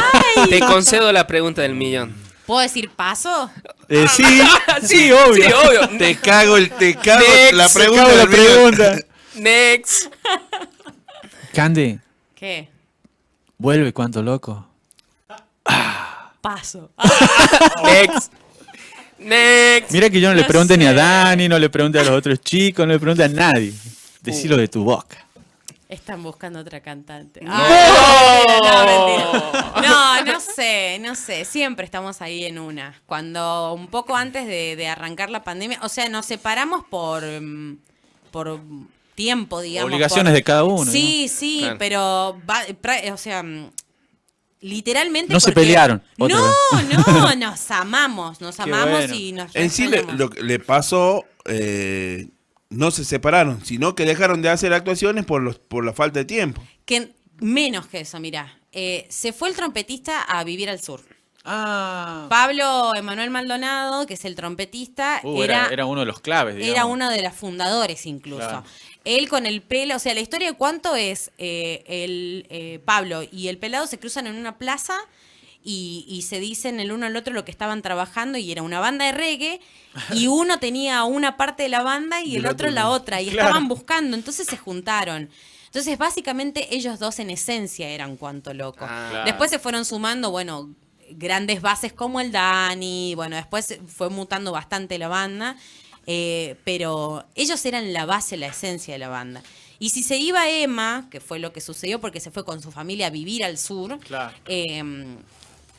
Te concedo la pregunta del millón. ¿Puedo decir paso? Eh, ah, sí, [laughs] sí, obvio. Te cago el, te cago la pregunta. la Next. Candy. ¿Qué? Vuelve cuánto loco. Paso. [laughs] Next. Next. Mira que yo no, le pregunte ni a Dani, no le pregunte a los otros chicos, no le pregunte a nadie. Uh. Decilo de tu boca. Están buscando otra cantante. ¡No! Ah, no, no, [laughs] sé, no sé. Siempre estamos ahí en una. Cuando un poco antes de, arrancar la pandemia, o sea, nos separamos por, mm, por tiempo, digamos. Obligaciones de cada uno. Sí, sí, pero, o sea, mm, literalmente. No se pelearon. no, no, [laughs] nos amamos, nos amamos y nos. En sí le, le pasó. Eh, no se separaron, sino que dejaron de hacer actuaciones por, los, por la falta de tiempo. Que menos que eso, mirá. Eh, se fue el trompetista a vivir al sur. Ah. Pablo Emanuel Maldonado, que es el trompetista, uh, era, era, uno de los claves. Era uno de los fundadores incluso. Él con el pelo, o sea, la historia de cuánto es eh, el eh, Pablo y el pelado se cruzan en una plaza y, y, se dicen el uno al otro lo que estaban trabajando y era una banda de reggae y [laughs] uno tenía una parte de la banda y el otro, la otra y estaban buscando, entonces se juntaron. Entonces, básicamente, ellos dos en esencia eran cuanto loco. Ah. Después se fueron sumando, bueno, grandes bases como el Dani. Bueno, después fue mutando bastante la banda. Eh, pero ellos eran la base, la esencia de la banda. Y si se iba Emma, que fue lo que sucedió porque se fue con su familia a vivir al sur, claro. Em,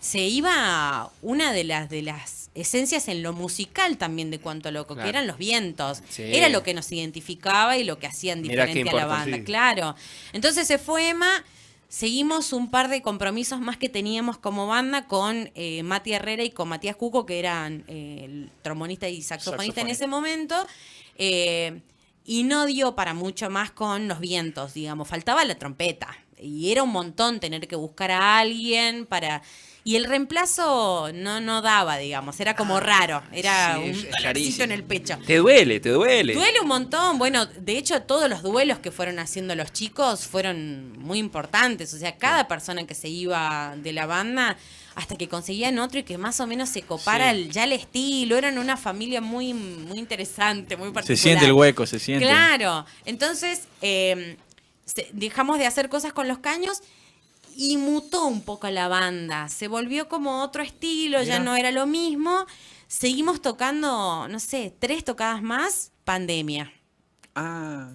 se iba una de las, de las esencias en lo musical también de Cuanto Loco, que eran los vientos. Era lo que nos identificaba y lo que hacían diferente a la banda, claro. Entonces se fue Emma. Seguimos un par de compromisos más que teníamos como banda con eh, Mati Herrera y con Matías Cuco, que eran eh, el trombonista y saxofonista, en ese momento. Eh, y no dio para mucho más con los vientos, digamos. Faltaba la trompeta. Y era un montón tener que buscar a alguien para y el reemplazo no, no daba, digamos, era como ah, raro, era un talacito en el pecho. Te duele, te duele. Duele un montón. Bueno, de hecho, todos los duelos que fueron haciendo los chicos fueron muy importantes. O sea, cada persona que se iba de la banda hasta que conseguían otro y que más o menos se copara el, ya el estilo. Eran una familia muy, muy interesante, muy particular. Se siente el hueco, se siente. Claro. Entonces, eh, dejamos de hacer cosas con los caños y mutó un poco la banda, se volvió como otro estilo, ya no era lo mismo. Seguimos tocando, no sé, tres tocadas más, pandemia. Ah.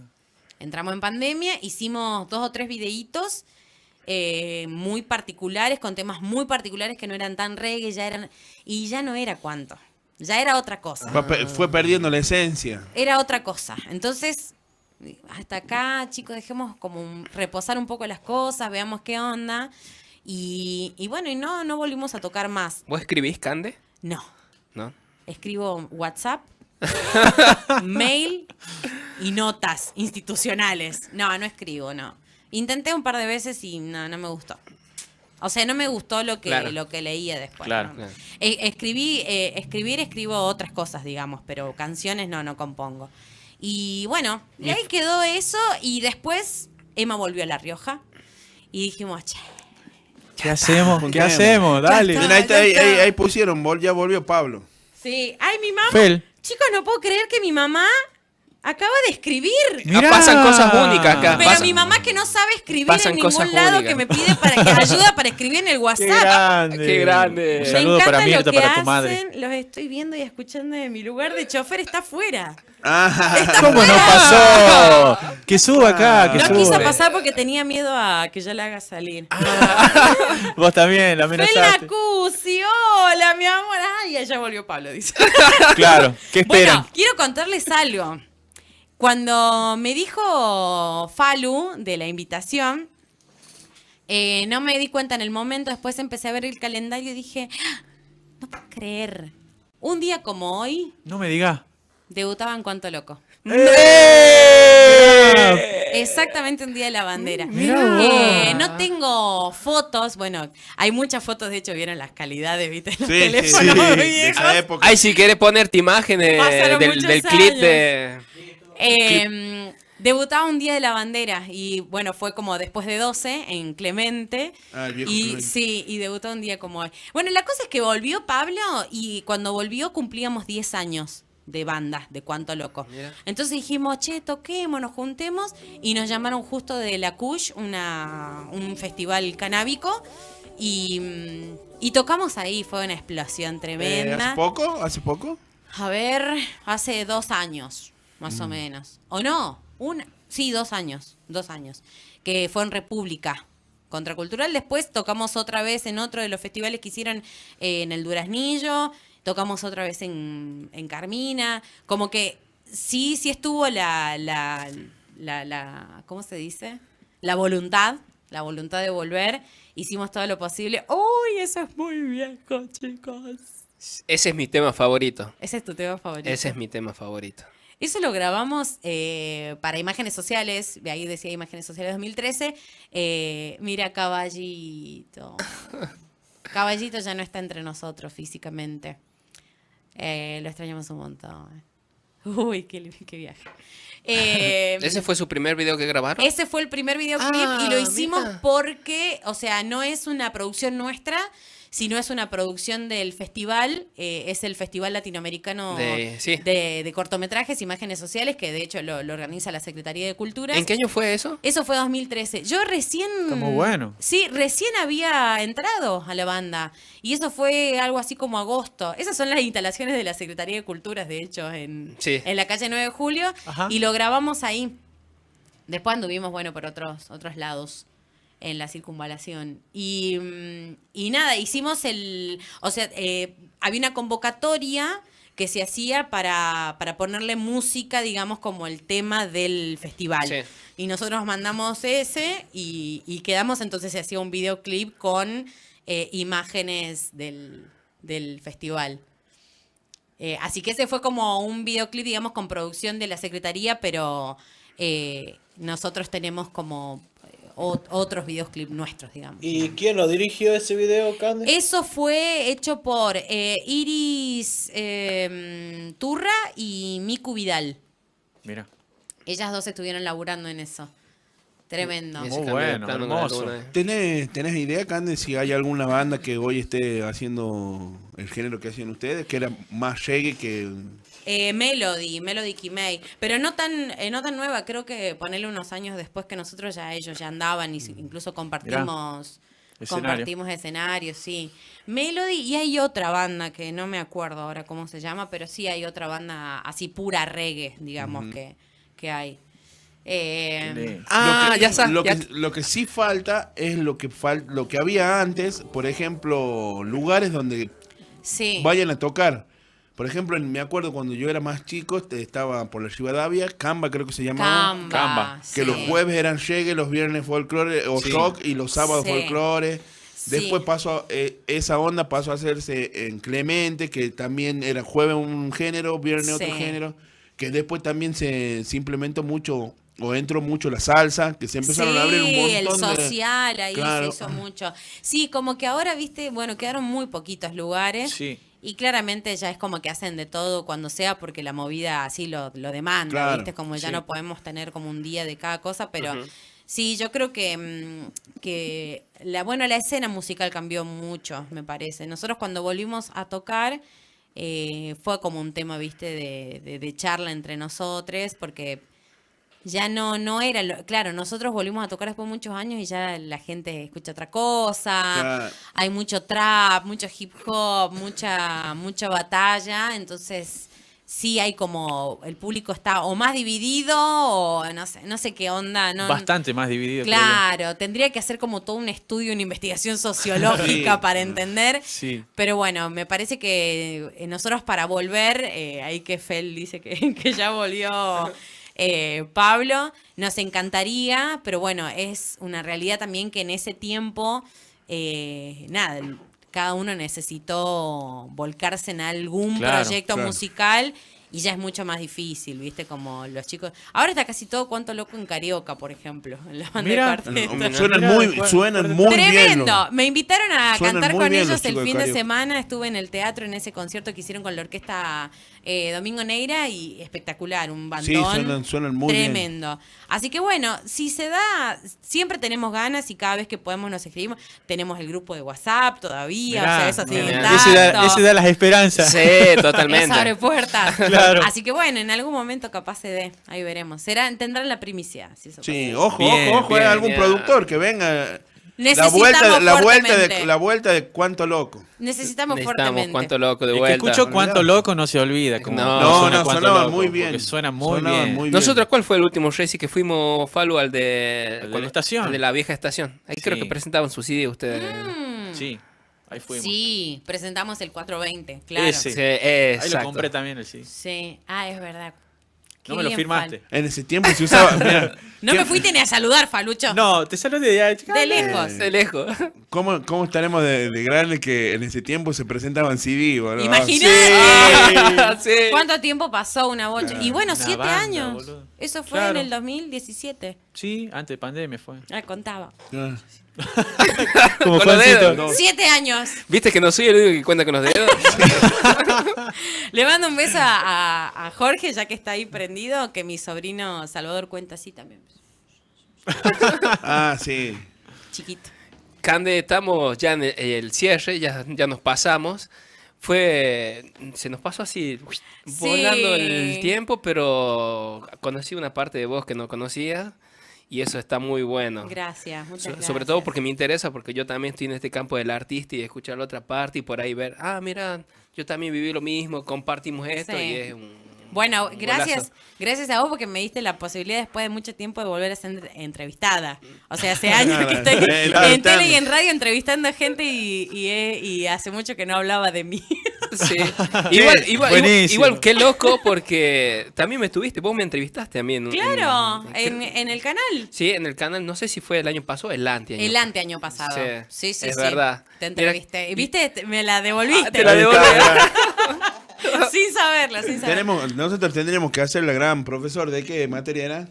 Entramos en pandemia, hicimos dos o tres videitos eh, muy particulares, con temas muy particulares que no eran tan reggae, ya eran. Y ya no era cuánto. Ya era otra cosa. Fue perdiendo la esencia. Era otra cosa. Entonces, hasta acá, chicos, dejemos como reposar un poco las cosas, veamos qué onda. Y, bueno, y no, no volvimos a tocar más. ¿Vos escribís, Cande? No. ¿No? Escribo WhatsApp, [laughs] mail y notas institucionales. No, no escribo, no. Intenté un par de veces y no, no me gustó. O sea, no me gustó lo que, lo que leía después. Eh, escribí, eh, escribir escribo otras cosas, digamos, pero canciones no, no compongo. Y bueno, y ahí quedó eso y después Emma volvió a La Rioja y dijimos, che. ¿Qué hacemos? ¿Qué, hacemos? Dale. ahí, pusieron, ya volvió Pablo. Sí, ay, mi mamá. Chicos, no puedo creer que mi mamá Acaba de escribir. No Pasan cosas únicas acá. Pero mi mamá que no sabe escribir en ningún lado únicas. que me pide para que [laughs] ayuda para escribir en el WhatsApp. Qué grande. Qué grande. Un me para mí, lo que para tu madre. Los estoy viendo y escuchando de mi lugar de chofer está afuera. Ah, ¿Cómo no pasó? Que suba ah. acá. Que no quiso pasar porque tenía miedo a que yo le haga salir. Ah. [laughs] vos también, la amenazaste. hola, mi amor. Ay, allá volvió Pablo, dice. Claro, ¿qué esperan? Bueno, quiero contarles algo. Cuando me dijo Falu de la invitación, eh, no me di cuenta en el momento, después empecé a ver el calendario y dije, ah, no puedo creer. Un día como hoy. No me diga. Debutaban en Cuanto Loco. ¡Eh! Exactamente un día de la bandera. Mm, eh, no tengo fotos, bueno, hay muchas fotos, de hecho, vieron las calidades, viste, los teléfonos Ay, si quieres ponerte imágenes del clip de. Em, debutaba un día de la bandera y bueno, fue como después de 12 en Clemente. Ah, y sí, y debutó un día como hoy. Bueno, la cosa es que volvió Pablo y cuando volvió cumplíamos 10 años de banda, de cuánto loco. Entonces dijimos, che, toquemos, nos juntemos y nos llamaron justo de la Cush, un festival canábico mm, y, tocamos ahí, fue una explosión eh, tremenda. ¿Hace poco? ¿Hace poco? A ver, hace dos años más o mm. menos. ¿O no? Un, sí, dos años, dos años, que fue en República. Contracultural, después tocamos otra vez en otro de los festivales que hicieron eh, en el Duraznillo, tocamos otra vez en, Carmina, como que sí, sí estuvo la, la, ¿cómo se dice? La voluntad, la voluntad de volver, hicimos todo lo posible. ¡Uy, eso es muy viejo, chicos! Ese es mi tema favorito. Ese es tu tema favorito. Ese es mi tema favorito. Eso lo grabamos eh, para imágenes sociales, de ahí decía imágenes sociales 2013. Eh, mira, caballito. [laughs] caballito ya no está entre nosotros físicamente. Eh, lo extrañamos un montón. Uy, qué, viaje. [laughs] ¿Ese fue su primer video que grabaron? Ese fue el primer videoclip y lo ah, hicimos porque, o sea, no es una producción nuestra, si no es una producción del festival, eh, es el Festival Latinoamericano de, Cortometrajes, Imágenes Sociales, que de hecho lo, organiza la Secretaría de Cultura. ¿En qué año fue eso? Eso fue 2013. Yo recién... Como bueno. Sí, recién había entrado a la banda. Y eso fue algo así como agosto. Esas son las instalaciones de la Secretaría de Culturas, de hecho, en, en la calle 9 de Julio. Y lo grabamos ahí. Después anduvimos, bueno, por otros, otros lados en la circunvalación. Mm, y, nada, hicimos el, o sea, eh, había una convocatoria que se hacía para, ponerle música, digamos, como el tema del festival. Y nosotros mandamos ese y, quedamos, entonces se hacía un videoclip con eh, imágenes del, festival. Eh, así que ese fue como un videoclip, digamos, con producción de la Secretaría, pero nosotros tenemos como otros videoclips nuestros, digamos. ¿Y quién lo dirigió ese video, Candy? Eso fue hecho por eh, Iris em, Turra y Miku Vidal. Mira. Ellas dos estuvieron laburando en eso. Tremendo. Muy bueno, hermoso. ¿Tenés, ¿Tenés idea, Candy, si hay alguna banda que hoy esté haciendo el género que hacen ustedes? Que era más reggae que eh, Melody, Melody Kimei, pero no tan, eh, no nueva, creo que ponerle unos años después que nosotros ya ellos ya andaban, y mm. incluso compartimos... Compartimos escenarios, sí. Melody y hay otra banda que no me acuerdo ahora cómo se llama, pero sí hay otra banda así pura reggae, digamos, que, hay. Eh, ah, ya sabes. Lo, que sí falta es lo que, falta lo que había antes, por ejemplo, lugares donde vayan a tocar. Por ejemplo, me acuerdo cuando yo era más chico, este, estaba por la Rivadavia, Camba creo que se llamaba. Camba. Que los jueves eran llegue, los viernes folclore o rock y los sábados folclore. Después pasó, eh, esa onda pasó a hacerse en Clemente, que también era jueves un género, viernes otro género. Que después también se, implementó mucho o entró mucho la salsa, que se empezaron a abrir un montón el social, ahí se hizo mucho. Sí, como que ahora, viste, bueno, quedaron muy poquitos lugares. Sí. Y claramente ya es como que hacen de todo cuando sea porque la movida así lo, demanda, ¿viste? Como ya no podemos tener como un día de cada cosa, pero sí, yo creo que, mm, que la, bueno, la escena musical cambió mucho, me parece. Nosotros cuando volvimos a tocar... Eh, fue como un tema, viste, de, de, de charla entre nosotros, porque ya no, no era, claro, nosotros volvimos a tocar después de muchos años y ya la gente escucha otra cosa, hay mucho trap, mucho hip hop, mucha, mucha batalla, entonces sí hay como el público está o más dividido o no sé, no sé qué onda. No, Bastante más dividido. Claro, tendría que hacer como todo un estudio, una investigación sociológica [laughs] para entender. Sí. Pero bueno, me parece que eh, nosotros para volver, eh, ahí que Fel dice que, [laughs] que ya volvió. Eh, Pablo. Nos encantaría, pero bueno, es una realidad también que en ese tiempo, eh, nada, cada uno necesitó volcarse en algún proyecto musical y ya es mucho más difícil, ¿viste? Como los chicos. Ahora está casi todo cuanto loco en Carioca, por ejemplo. En [laughs] la suenan muy, suenan muy Tremendo. Me invitaron a cantar con ellos el fin de, semana. Estuve en el teatro en ese concierto que hicieron con la orquesta eh, Domingo Neira y espectacular, un bandón. Sí, suenan, muy Tremendo. Así que bueno, si se da, siempre tenemos ganas y cada vez que podemos nos escribimos. Tenemos el grupo de WhatsApp todavía. o sea, eso Ese da, ese da las esperanzas. Sí, [laughs] totalmente. abre [laughs] Así que bueno, en algún momento capaz se dé, ahí veremos. Será, tendrán la primicia. Si eso sí, ojo, ojo, ojo, algún productor que venga. La eh, vuelta, la, vuelta de, la vuelta de cuánto loco. Necesitamos, Necesitamos fuertemente. cuánto loco de vuelta. El que escucho cuánto loco no se olvida. no, no, no muy bien. Suena muy, bien. Nosotros, ¿cuál fue el último Jesse que fuimos Falu, al de, de la estación? de la vieja estación. Ahí creo que presentaban su CD ustedes. Mm. Sí. Ahí fuimos. Sí, presentamos el 420, claro. Ese. Sí, Ahí lo compré también el sí. Sí, ah, es verdad. No me lo firmaste. En ese tiempo se usaba. [laughs] No me fuiste ni a saludar, Falucho. No, te saludé de De lejos. De lejos. ¿cómo, ¿Cómo estaremos de, grande que en ese tiempo se presentaban CD, boludo? Imagínate. sí. [laughs] ¿Cuánto tiempo pasó una bocha? Y bueno, siete años. Eso fue en el 2017. Sí, antes de pandemia fue. Ah, contaba. Ah con los dedos. Siete años. ¿Viste que no soy el único que cuenta con los dedos? [laughs] Le mando un beso a, Jorge, ya que está ahí prendido, que mi sobrino Salvador cuenta así también. [laughs] ah, sí. Chiquito. Cande, estamos ya en el, cierre, ya, nos pasamos fue se nos pasó así volando el tiempo pero conocí una parte de vos que no conocía y eso está muy bueno. Gracias, muchas gracias. Sobre todo porque me interesa, porque yo también estoy en este campo del artista y escuchar la otra parte y por ahí ver, ah, mira, yo también viví lo mismo, compartimos esto y es un bueno, gracias, gracias a vos porque me diste la posibilidad después de mucho tiempo de volver a ser entrevistada. O sea, hace [laughs] años que estoy en tele y en radio entrevistando a gente eh, y, hace mucho que no hablaba de mí. [laughs] [laughs] Igual, igual, qué loco porque también me estuviste, vos me entrevistaste también. Claro, en, en, el canal. Sí, en el canal, no sé si fue el año pasado o el año El año pasado. Sí, sí, sí. Te entrevisté. ¿Viste? Me la devolviste. Ah, te la devolví. [laughs] sin saberla, sin saberla. Tenemos, nosotros tendríamos que hacer la gran profesor de qué materia era.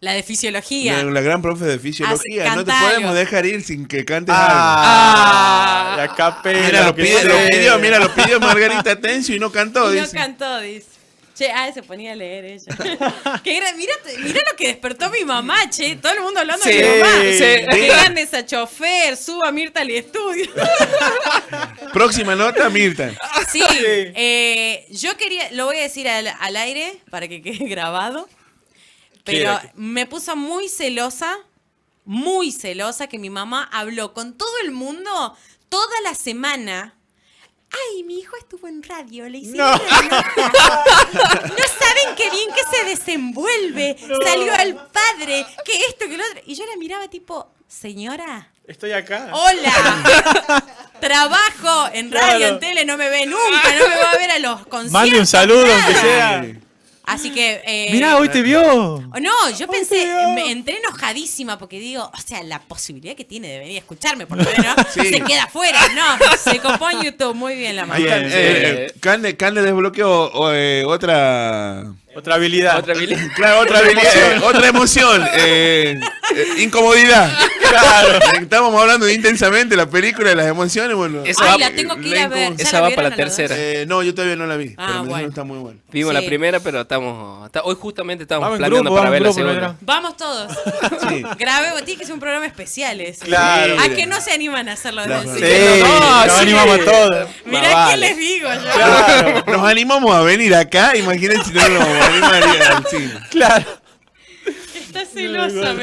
La de fisiología. La, gran profe de fisiología. no te podemos dejar ir sin que cantes ah. Ah. la capela. Mira, lo, pidió, mira, lo pidió Margarita Tencio y no cantó, dice. No cantó, dice. Che, ah, se ponía a leer ella. [laughs] Qué mira, lo que despertó mi mamá, che. Todo el mundo hablando de mi mamá. Qué grande esa chofer, suba Mirta al estudio. [laughs] Próxima nota, Mirta. Sí, eh, yo quería, lo voy a decir al, aire para que quede [laughs] grabado, pero me puso muy celosa, muy celosa que mi mamá habló con todo el mundo toda la semana ay, mi hijo estuvo en radio, le hicieron no. saben qué bien que se desenvuelve, salió el padre, que esto, que lo otro. Y yo la miraba tipo, señora. Estoy acá. Hola. [laughs] Trabajo en radio, en tele, no me ve nunca, no me va a ver a los conciertos. Mande un saludo, aunque sea. Así que. Eh, Mirá, hoy te vio. No, yo pensé, me entré enojadísima porque digo, o sea, la posibilidad que tiene de venir a escucharme, por lo menos [laughs] se queda afuera, ¿no? Se compone en YouTube, muy bien la mano. Eh, eh desbloqueó eh, otra. Otra habilidad. Otra habilidad. [laughs] Claro, otra habilidad. otra emoción. Eh, eh, incomodidad. Claro. Estábamos hablando intensamente la película de las emociones. Bueno, Esa va, la tengo que ir a ver. Esa va para la tercera. Eh, no, yo todavía no la vi. Ah, pero bueno. está muy bueno Vimos la primera, pero estamos. hoy justamente estamos planeando para ver la segunda. Vamos todos. Sí. Grave, que es un programa especial A que no se animan a hacerlo Sí, nos animamos a todos. Mirá qué les digo yo. Nos animamos a venir acá, imagínense si no lo vamos [laughs] Claro. Está celosa.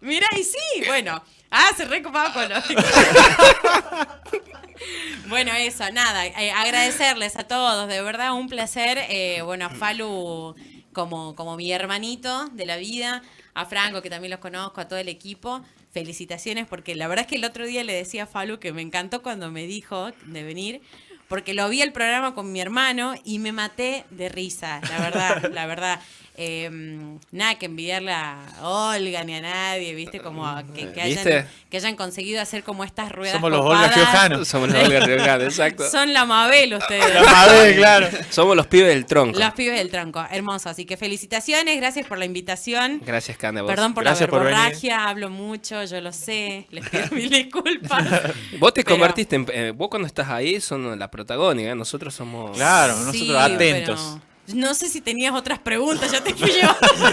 mira y sí, bueno. Ah, se con [laughs] bueno, eso, nada. Eh, agradecerles a todos, de verdad, un placer. Eh, bueno, a Falu como, como mi hermanito de la vida, a Franco, que también los conozco, a todo el equipo. Felicitaciones, porque la verdad es que el otro día le decía a Falu que me encantó cuando me dijo de venir porque lo vi el programa con mi hermano y me maté de risa, la verdad, la verdad. Em, nada que envidiarle a Olga ni a nadie, ¿viste? Como que, hayan, que hayan, conseguido hacer como estas ruedas. Somos los Olga Riojanos. [laughs] Somos los Olga Riojanos, exacto. Son la Mabel ustedes. La Mabel, claro. Somos los pibes del tronco. Los pibes del tronco, hermoso. Así que felicitaciones, gracias por la invitación. Gracias, Cande. Perdón por la verborragia, hablo mucho, yo lo sé, les pido [laughs] mil disculpas. [laughs] vos te convertiste en. Eh, vos cuando estás ahí son la protagónica, nosotros somos. Claro, nosotros atentos. No sé si tenías otras preguntas, ya te fui [laughs]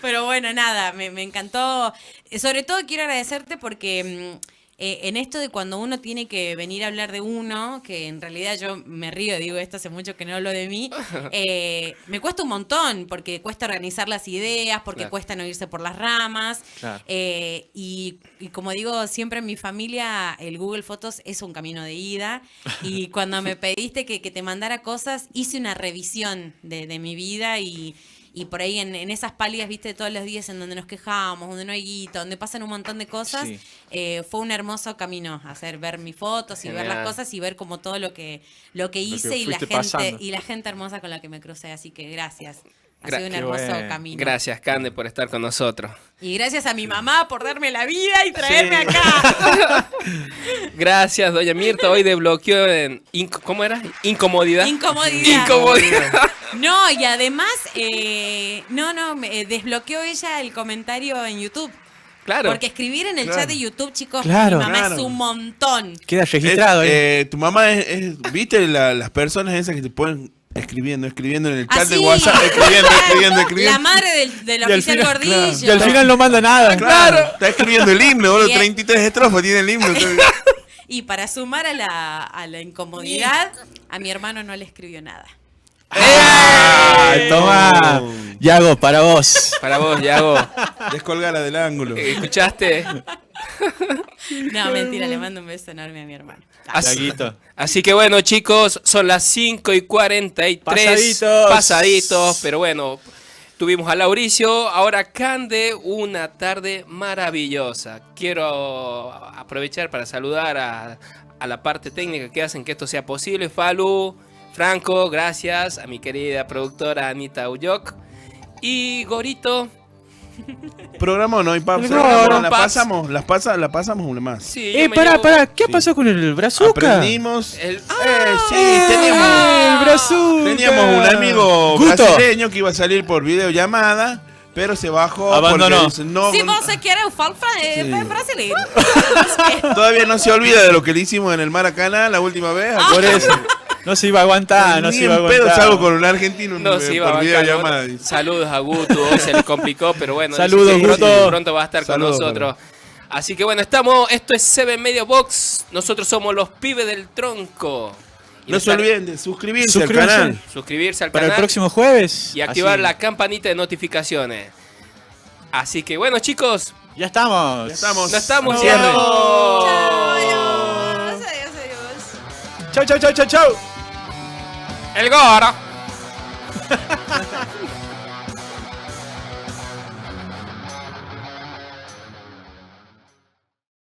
Pero bueno, nada, me, me, encantó. Sobre todo quiero agradecerte porque mm, eh, en esto de cuando uno tiene que venir a hablar de uno, que en realidad yo me río, digo esto hace mucho que no hablo de mí, [laughs] eh, me cuesta un montón, porque cuesta organizar las ideas, porque cuesta no irse por las ramas. Eh, y, como digo siempre en mi familia, el Google Fotos es un camino de ida. Y [laughs] cuando me pediste que, te mandara cosas, hice una revisión de, de mi vida y y por ahí en, esas pálidas, viste, todos los días en donde nos quejamos, donde no hay guita, donde pasan un montón de cosas, eh, fue un hermoso camino hacer, ver mis fotos y ver las cosas y ver como todo lo que, lo que hice y la gente, y la gente hermosa con la que me crucé. Así que gracias. Ha sido un hermoso camino. Gracias, Cande, por estar con nosotros. Y gracias a mi mamá por darme la vida y traerme acá. [laughs] gracias, doña Mirta. Hoy desbloqueó en. ¿Cómo era? Incomodidad. Incomodidad. [laughs] No, y además, eh, no, no, eh, desbloqueó ella el comentario en YouTube. Claro. Porque escribir en el chat de YouTube, chicos, mi mamá es un montón. Queda registrado. ¿eh? tu mamá es, ¿Viste las personas esas que te pueden...? Escribiendo, escribiendo en el chat ah, de WhatsApp, escribiendo, escribiendo, [laughs] escribiendo. La madre del, oficial Gordillo. Y al final no manda nada. Claro, está escribiendo el himno, boludo, 33 estrofas tiene el himno. [laughs] y para sumar a la, a la incomodidad, a mi hermano no le escribió nada. Ah, ¡Eh! Toma, Yago, para vos. Para vos, Yago. Descolgala del ángulo. Eh, ¿Escuchaste? [laughs] [laughs] No, mentira, le mando un beso enorme a mi hermano. Así, que bueno, chicos, son las 5 y 43. Pasaditos. Pasaditos, pero bueno. Tuvimos a Lauricio, ahora Cande, una tarde maravillosa. Quiero aprovechar para saludar a, la parte técnica que hacen que esto sea posible. Falu, Franco, gracias a mi querida productora Anita Uyoc. Y Gorito, [laughs] Programa no hay pausa. la pasamos, pasa, la pasamos una más. Sí, eh, pará, ¿qué pasó con el brazuca? Aprendimos. Eh, ¡Ah! sí, teníamos. Ah, brazuca. Teníamos un amigo brasileño que iba a salir por videollamada. Pero se bajó. No, si quiere eh, sí. brasileño. [laughs] Todavía no se olvida de lo que le hicimos en el Maracaná la última vez. Por ah. eso. [laughs] No se iba a aguantar, no se iba a aguantar. Pero salgo con un argentino un se iba Saludos a Guto, se le complicó, pero bueno. Saludos, Guto. Pronto va a estar con nosotros. Así que bueno, estamos. Esto es Seven Media Box. Nosotros somos los pibes del tronco. no se olviden de suscribirse, al canal. Suscribirse al canal. Para el próximo jueves. Y activar la campanita de notificaciones. Así que bueno, chicos. Ya estamos. Ya estamos. estamos. Chao, adiós, adiós, adiós. Chau, chau, chau, chau, chau. El Gora. [laughs]